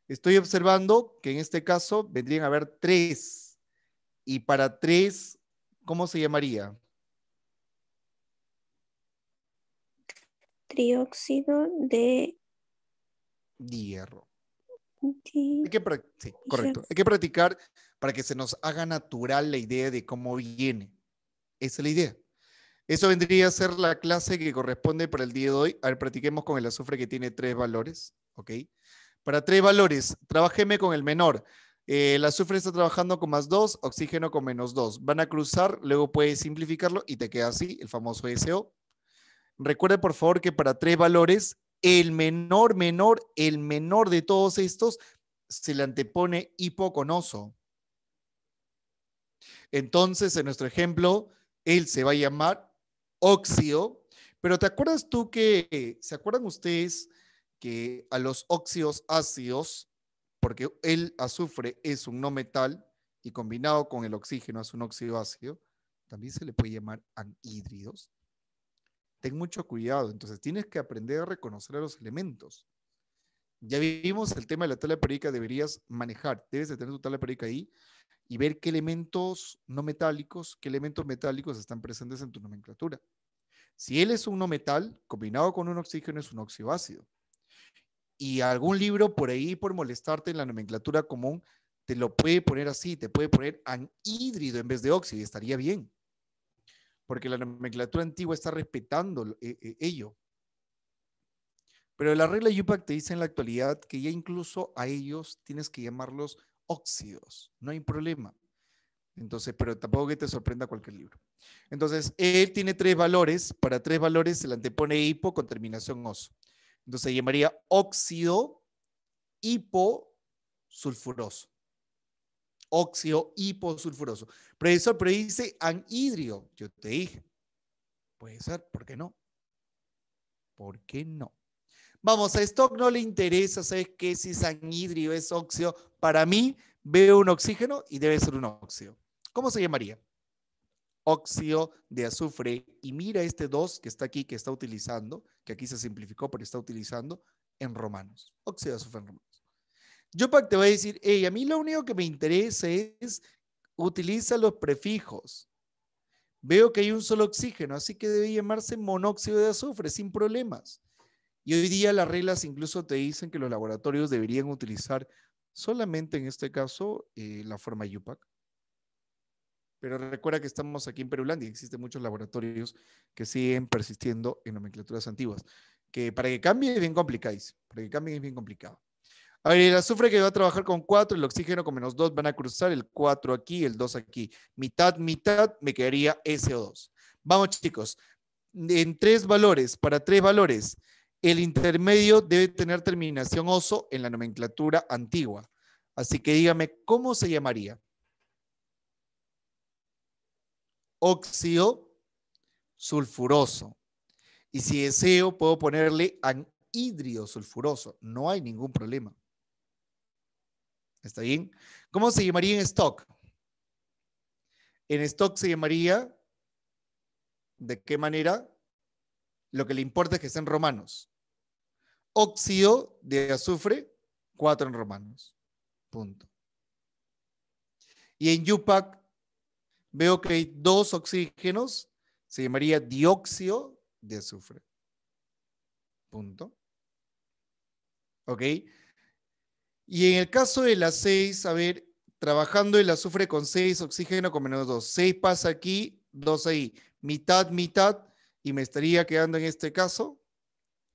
Estoy observando que en este caso vendrían a haber tres. Y para tres, ¿cómo se llamaría? Trióxido de hierro. sí, correcto. Hay que practicar para que se nos haga natural la idea de cómo viene. Esa es la idea. Eso vendría a ser la clase que corresponde para el día de hoy. A ver, practiquemos con el azufre que tiene tres valores. ¿Ok? Para tres valores, trabajeme con el menor. Eh, el azufre está trabajando con más 2, oxígeno con menos 2. Van a cruzar, luego puedes simplificarlo y te queda así, el famoso SO. Recuerde, por favor, que para tres valores, el menor, menor, el menor de todos estos se le antepone hipoconoso. Entonces, en nuestro ejemplo, él se va a llamar óxido, pero ¿te acuerdas tú que, ¿se acuerdan ustedes que a los óxidos ácidos, porque el azufre es un no metal y combinado con el oxígeno es un óxido ácido, también se le puede llamar anhídridos? Ten mucho cuidado, entonces tienes que aprender a reconocer a los elementos. Ya vimos el tema de la tabla periódica, deberías manejar, debes de tener tu tabla periódica ahí y ver qué elementos no metálicos, qué elementos metálicos están presentes en tu nomenclatura. Si él es un no metal, combinado con un oxígeno es un óxido ácido. Y algún libro por ahí, por molestarte en la nomenclatura común, te lo puede poner así, te puede poner anhídrido en vez de óxido y estaría bien. Porque la nomenclatura antigua está respetando eh, eh, ello. Pero la regla UPAC te dice en la actualidad que ya incluso a ellos tienes que llamarlos óxidos, no hay problema. Entonces, pero tampoco que te sorprenda cualquier libro. Entonces, él tiene tres valores, para tres valores se le antepone hipo con terminación oso. Entonces, llamaría óxido hiposulfuroso. Óxido hiposulfuroso. Profesor, pero dice anhidrio. Yo te dije, puede ser, ¿por qué no? ¿Por qué no? Vamos, a Stock no le interesa, ¿sabes qué? Si es es óxido. Para mí, veo un oxígeno y debe ser un óxido. ¿Cómo se llamaría? Óxido de azufre. Y mira este 2 que está aquí, que está utilizando, que aquí se simplificó, pero está utilizando en romanos. Óxido de azufre en romanos. Yo te voy a decir, hey, a mí lo único que me interesa es utiliza los prefijos. Veo que hay un solo oxígeno, así que debe llamarse monóxido de azufre sin problemas. Y hoy día las reglas incluso te dicen que los laboratorios deberían utilizar solamente en este caso eh, la forma UPAC. Pero recuerda que estamos aquí en Perulandia y existen muchos laboratorios que siguen persistiendo en nomenclaturas antiguas, que para que cambie es bien complicado. para que cambie es bien complicado. A ver, el azufre que va a trabajar con 4, el oxígeno con menos 2 van a cruzar el 4 aquí, el 2 aquí. Mitad, mitad, me quedaría SO2. Vamos chicos, en tres valores, para tres valores, el intermedio debe tener terminación oso en la nomenclatura antigua. Así que dígame, ¿cómo se llamaría? Óxido sulfuroso. Y si deseo, puedo ponerle anhídrido sulfuroso. No hay ningún problema. ¿Está bien? ¿Cómo se llamaría en stock? En stock se llamaría, ¿de qué manera? Lo que le importa es que sean romanos óxido de azufre, 4 en romanos. Punto. Y en Yupac veo que hay dos oxígenos, se llamaría dióxido de azufre. Punto. ¿Ok? Y en el caso de las 6, a ver, trabajando el azufre con 6, oxígeno con menos 2. 6 pasa aquí, 2 ahí, mitad, mitad, y me estaría quedando en este caso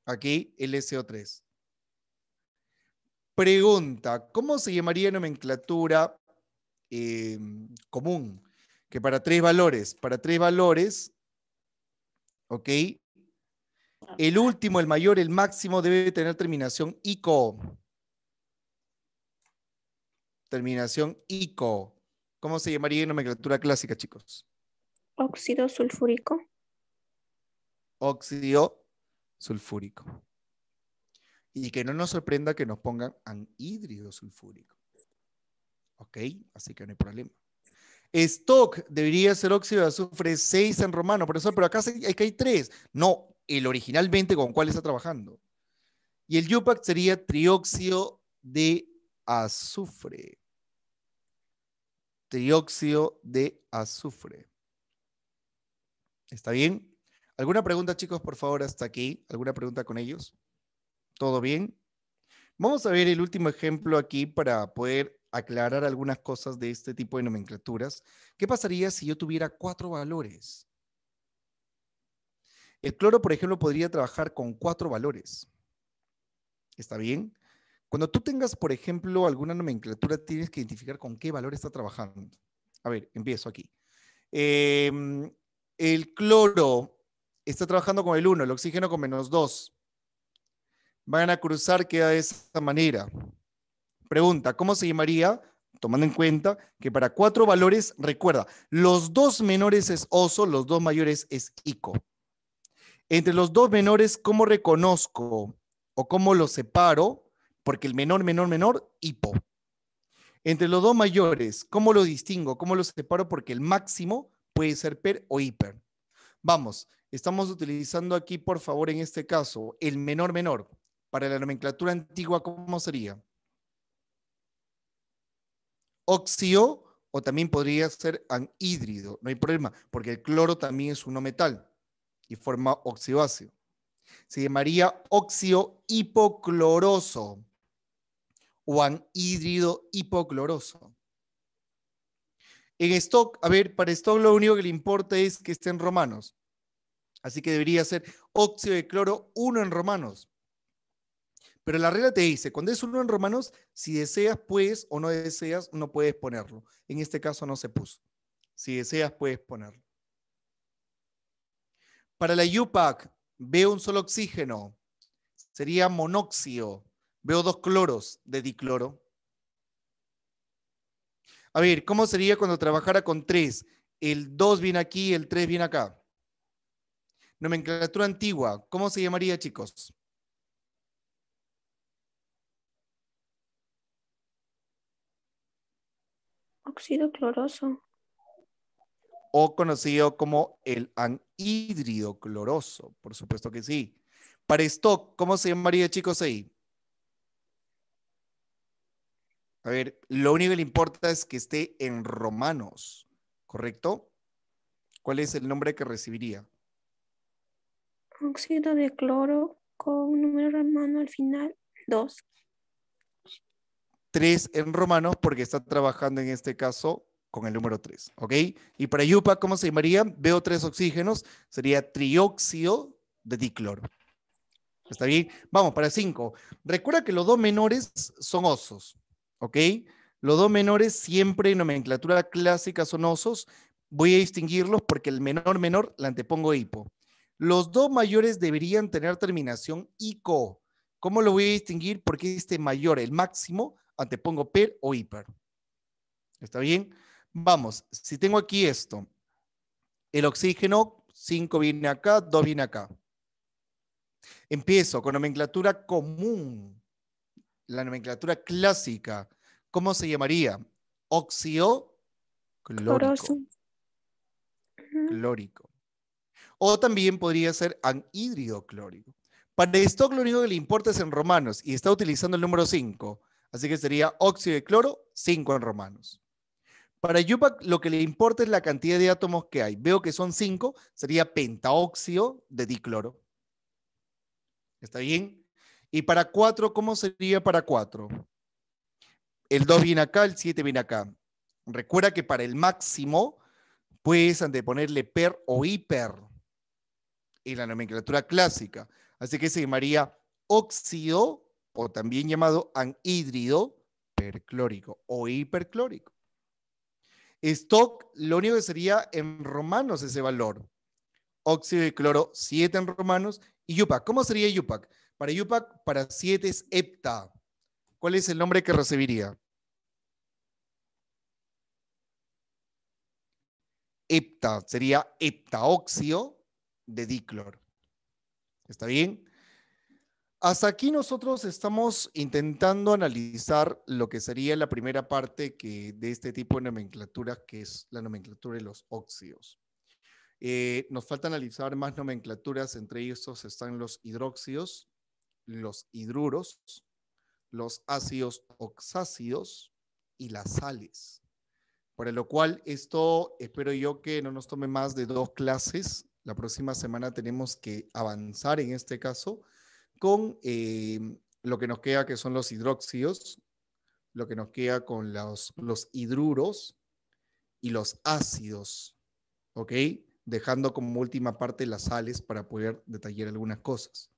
Aquí el SO3. Pregunta, ¿cómo se llamaría nomenclatura eh, común? Que para tres valores, para tres valores, ¿ok? El último, el mayor, el máximo debe tener terminación ICO. Terminación ICO. ¿Cómo se llamaría nomenclatura clásica, chicos? Óxido sulfúrico. Óxido sulfúrico. Y que no nos sorprenda que nos pongan anhídrido sulfúrico. ¿Ok? Así que no hay problema. Stock debería ser óxido de azufre 6 en romano, profesor, pero acá hay, que hay 3. No, el originalmente con cuál está trabajando. Y el UPAC sería trióxido de azufre. Trióxido de azufre. ¿Está bien? ¿Alguna pregunta, chicos, por favor, hasta aquí? ¿Alguna pregunta con ellos? ¿Todo bien? Vamos a ver el último ejemplo aquí para poder aclarar algunas cosas de este tipo de nomenclaturas. ¿Qué pasaría si yo tuviera cuatro valores? El cloro, por ejemplo, podría trabajar con cuatro valores. ¿Está bien? Cuando tú tengas, por ejemplo, alguna nomenclatura, tienes que identificar con qué valor está trabajando. A ver, empiezo aquí. Em, el cloro está trabajando con el 1, el oxígeno con menos 2. Van a cruzar, queda de esa manera. Pregunta, ¿cómo se llamaría? Tomando en cuenta que para cuatro valores, recuerda, los dos menores es oso, los dos mayores es ico. Entre los dos menores, ¿cómo reconozco o cómo lo separo? Porque el menor, menor, menor, hipo. Entre los dos mayores, ¿cómo lo distingo? ¿Cómo lo separo? Porque el máximo puede ser per o hiper. Vamos, Estamos utilizando aquí, por favor, en este caso, el menor menor. Para la nomenclatura antigua, ¿cómo sería? Oxio o también podría ser anhídrido, no hay problema, porque el cloro también es un no metal y forma ácido. Se llamaría óxido hipocloroso o anhídrido hipocloroso. En stock, a ver, para stock lo único que le importa es que estén romanos. Así que debería ser óxido de cloro 1 en romanos. Pero la regla te dice, cuando es uno en romanos, si deseas puedes o no deseas, no puedes ponerlo. En este caso no se puso. Si deseas puedes ponerlo. Para la UPAC, veo un solo oxígeno. Sería monóxido. Veo dos cloros de dicloro. A ver, ¿cómo sería cuando trabajara con tres? El 2 viene aquí, el 3 viene acá. Nomenclatura antigua, ¿cómo se llamaría, chicos? Óxido cloroso. O conocido como el anhídrido cloroso, por supuesto que sí. Para esto, ¿cómo se llamaría, chicos, ahí? A ver, lo único que le importa es que esté en romanos, ¿correcto? ¿Cuál es el nombre que recibiría? óxido de cloro con un número romano al final, dos. Tres en romanos porque está trabajando en este caso con el número tres, ¿ok? Y para Yupa, ¿cómo se llamaría? Veo tres oxígenos, sería trióxido de dicloro. ¿Está bien? Vamos, para cinco. Recuerda que los dos menores son osos, ¿ok? Los dos menores siempre en nomenclatura clásica son osos. Voy a distinguirlos porque el menor menor la antepongo hipo. Los dos mayores deberían tener terminación ICO. ¿Cómo lo voy a distinguir? Porque este mayor, el máximo, antepongo per o hiper. ¿Está bien? Vamos, si tengo aquí esto, el oxígeno, 5 viene acá, 2 viene acá. Empiezo con nomenclatura común, la nomenclatura clásica. ¿Cómo se llamaría? Oxio Clórico o también podría ser anhídrido clórico. Para esto, lo que le importa es en romanos y está utilizando el número 5, así que sería óxido de cloro 5 en romanos. Para Yupac lo que le importa es la cantidad de átomos que hay. Veo que son 5, sería pentaóxido de dicloro. ¿Está bien? Y para 4, ¿cómo sería para 4? El 2 viene acá, el 7 viene acá. Recuerda que para el máximo puedes anteponerle per o hiper en la nomenclatura clásica. Así que se llamaría óxido o también llamado anhídrido perclórico o hiperclórico. Stock, lo único que sería en romanos ese valor. Óxido de cloro, 7 en romanos. Y Yupac, ¿cómo sería Yupac? Para Yupac, para 7 es hepta. ¿Cuál es el nombre que recibiría? Hepta, sería heptaóxido de Diclor. ¿Está bien? Hasta aquí nosotros estamos intentando analizar lo que sería la primera parte que, de este tipo de nomenclatura, que es la nomenclatura de los óxidos. Eh, nos falta analizar más nomenclaturas, entre ellos están los hidróxidos, los hidruros, los ácidos oxácidos y las sales. Para lo cual, esto espero yo que no nos tome más de dos clases la próxima semana tenemos que avanzar en este caso con eh, lo que nos queda que son los hidróxidos, lo que nos queda con los, hidruros y los ácidos, ¿ok? Dejando como última parte las sales para poder detallar algunas cosas.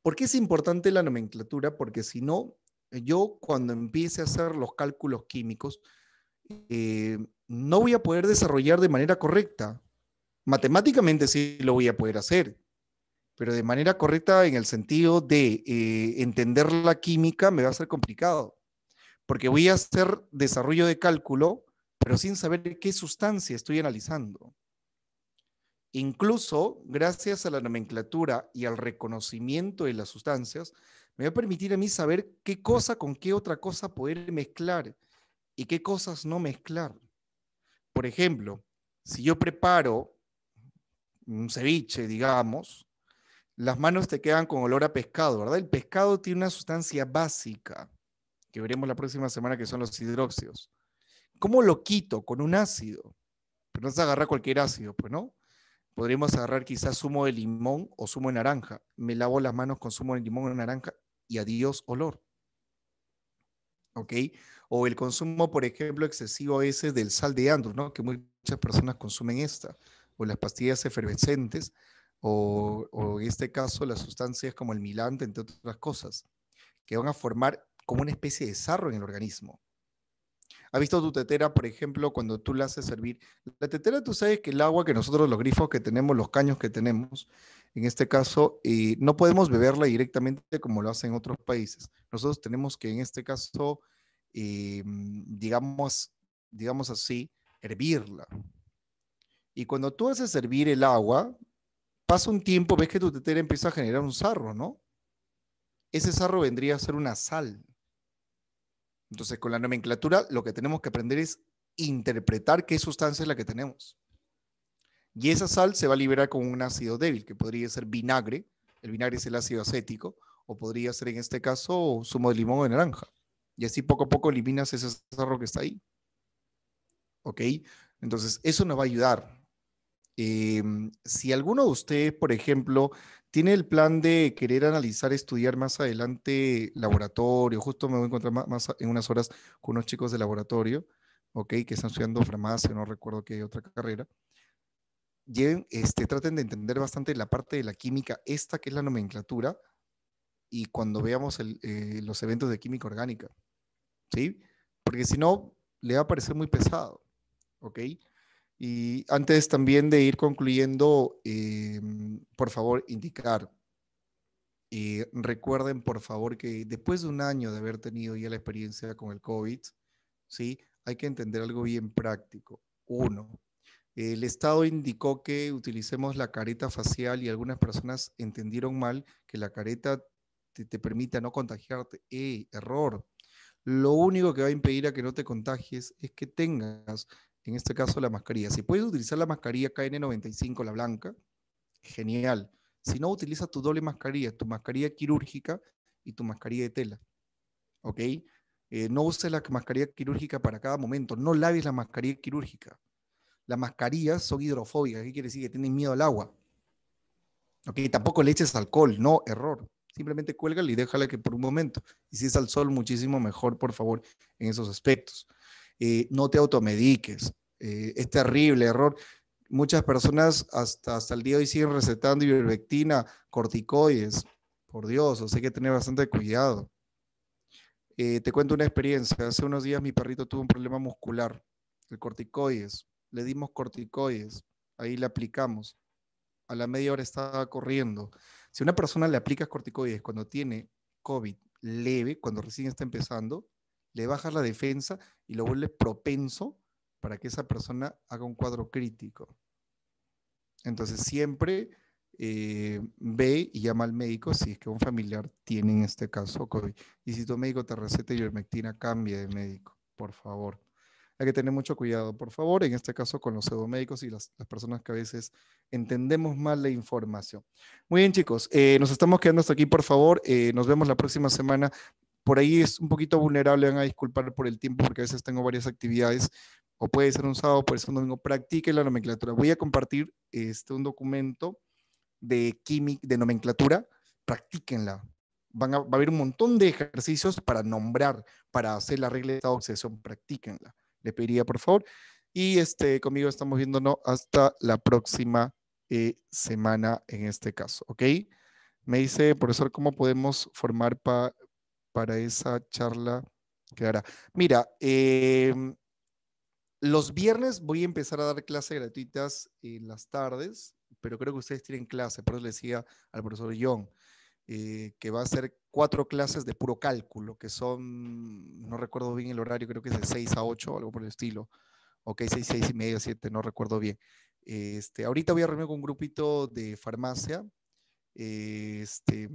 ¿Por qué es importante la nomenclatura? Porque si no, yo cuando empiece a hacer los cálculos químicos, eh, no voy a poder desarrollar de manera correcta matemáticamente sí lo voy a poder hacer, pero de manera correcta en el sentido de eh, entender la química me va a ser complicado, porque voy a hacer desarrollo de cálculo, pero sin saber qué sustancia estoy analizando. Incluso, gracias a la nomenclatura y al reconocimiento de las sustancias, me va a permitir a mí saber qué cosa con qué otra cosa poder mezclar y qué cosas no mezclar. Por ejemplo, si yo preparo un ceviche, digamos, las manos te quedan con olor a pescado, ¿verdad? El pescado tiene una sustancia básica, que veremos la próxima semana, que son los hidróxidos. ¿Cómo lo quito? Con un ácido. Pero no se agarra cualquier ácido, pues no. Podríamos agarrar quizás zumo de limón o zumo de naranja. Me lavo las manos con zumo de limón o naranja y adiós olor. ¿Ok? O el consumo, por ejemplo, excesivo ese del sal de andur, ¿no? Que muchas personas consumen esta o las pastillas efervescentes o, en este caso las sustancias como el milante, entre otras cosas, que van a formar como una especie de sarro en el organismo. ¿Ha visto tu tetera, por ejemplo, cuando tú la haces servir? La tetera, tú sabes que el agua que nosotros, los grifos que tenemos, los caños que tenemos, en este caso, eh, no podemos beberla directamente como lo hacen otros países. Nosotros tenemos que, en este caso, eh, digamos, digamos así, hervirla. Y cuando tú haces servir el agua, pasa un tiempo, ves que tu tetera empieza a generar un sarro, ¿no? Ese sarro vendría a ser una sal. Entonces, con la nomenclatura, lo que tenemos que aprender es interpretar qué sustancia es la que tenemos. Y esa sal se va a liberar con un ácido débil, que podría ser vinagre. El vinagre es el ácido acético, o podría ser en este caso zumo de limón o de naranja. Y así poco a poco eliminas ese sarro que está ahí. ¿Ok? Entonces, eso nos va a ayudar. Em, si alguno de ustedes, por ejemplo, tiene el plan de querer analizar, estudiar más adelante laboratorio, justo me voy a encontrar más, en unas horas con unos chicos de laboratorio, ok, que están estudiando farmacia, no recuerdo qué otra carrera. Lleven, este, traten de entender bastante la parte de la química, esta que es la nomenclatura, y cuando veamos eh, los eventos de química orgánica, ¿sí? Porque si no, le va a parecer muy pesado, ¿ok? Y antes también de ir concluyendo, em, por favor, indicar, eh, recuerden por favor que después de un año de haber tenido ya la experiencia con el COVID, ¿sí? hay que entender algo bien práctico. Uno, el Estado indicó que utilicemos la careta facial y algunas personas entendieron mal que la careta te, permita no contagiarte. ¡Eh, error! Lo único que va a impedir a que no te contagies es que tengas en este caso la mascarilla. Si puedes utilizar la mascarilla KN95, la blanca, genial. Si no, utiliza tu doble mascarilla, tu mascarilla quirúrgica y tu mascarilla de tela. ¿Ok? Eh, no uses la mascarilla quirúrgica para cada momento. No laves la mascarilla quirúrgica. Las mascarillas son hidrofóbicas. ¿Qué quiere decir? Que tienen miedo al agua. ¿Ok? Tampoco le eches alcohol. No, error. Simplemente cuélgala y déjala que por un momento. Y si es al sol, muchísimo mejor, por favor, en esos aspectos no te automediques. Eh, es terrible error. Muchas personas hasta, hasta el día de hoy siguen recetando ivermectina, corticoides. Por Dios, o sea, hay que tener bastante cuidado. Eh, te cuento una experiencia. Hace unos días mi perrito tuvo un problema muscular, el corticoides. Le dimos corticoides, ahí le aplicamos. A la media hora estaba corriendo. Si a una persona le aplicas corticoides cuando tiene COVID leve, cuando recién está empezando, le bajas la defensa y lo vuelve propenso para que esa persona haga un cuadro crítico. Entonces siempre eh, ve y llama al médico si es que un familiar tiene en este caso COVID. Y si tu médico te receta ivermectina, cambia de médico, por favor. Hay que tener mucho cuidado, por favor, en este caso con los pseudomédicos y las, personas que a veces entendemos mal la información. Muy bien, chicos, eh, nos estamos quedando hasta aquí, por favor. Eh, nos vemos la próxima semana por ahí es un poquito vulnerable, van a disculpar por el tiempo porque a veces tengo varias actividades, o puede ser un sábado, puede ser un domingo, practiquen la nomenclatura. Voy a compartir este, un documento de química, de nomenclatura, practíquenla. Van a, va a haber un montón de ejercicios para nombrar, para hacer la regla de esta obsesión, practíquenla. Le pediría, por favor. Y este, conmigo estamos viéndonos hasta la próxima eh, semana en este caso, ¿ok? Me dice, profesor, ¿cómo podemos formar para para esa charla que hará. Mira, eh, los viernes voy a empezar a dar clases gratuitas en las tardes, pero creo que ustedes tienen clase, por eso le decía al profesor John, eh, que va a ser cuatro clases de puro cálculo, que son, no recuerdo bien el horario, creo que es de 6 a 8, algo por el estilo, ok, 6, 6 y media, 7, no recuerdo bien. Este, ahorita voy a reunirme con un grupito de farmacia, este,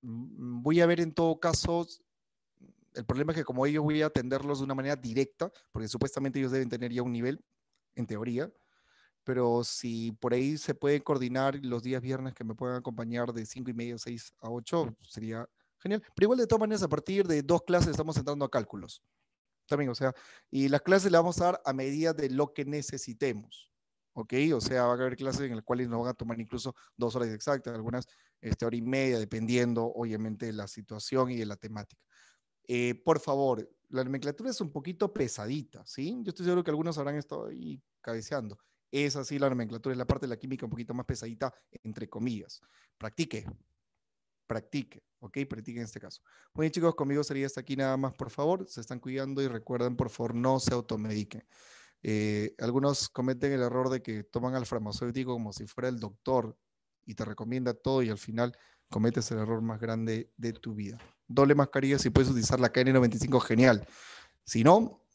voy a ver en todo caso, el problema es que como ellos voy a atenderlos de una manera directa, porque supuestamente ellos deben tener ya un nivel, en teoría, pero si por ahí se pueden coordinar los días viernes que me puedan acompañar de 5 y media, 6 a 8, sería genial. Pero igual de todas maneras, a partir de dos clases estamos entrando a cálculos. También, o sea, y las clases las vamos a dar a medida de lo que necesitemos. ¿ok? O sea, va a haber clases en las cuales nos van a tomar incluso dos horas exactas, algunas este, hora y media, dependiendo obviamente de la situación y de la temática. Eh, por favor, la nomenclatura es un poquito pesadita, ¿sí? Yo estoy seguro que algunos habrán estado ahí cabeceando. Es así la nomenclatura, es la parte de la química un poquito más pesadita, entre comillas. Practique, practique, ¿ok? Practique en este caso. Muy bien, chicos, conmigo sería hasta aquí nada más, por favor. Se están cuidando y recuerden, por favor, no se automediquen. Eh, algunos cometen el error de que toman al farmacéutico como si fuera el doctor y te recomienda todo y al final cometes el error más grande de tu vida. Doble mascarilla si puedes utilizar la KN95, genial. Si no,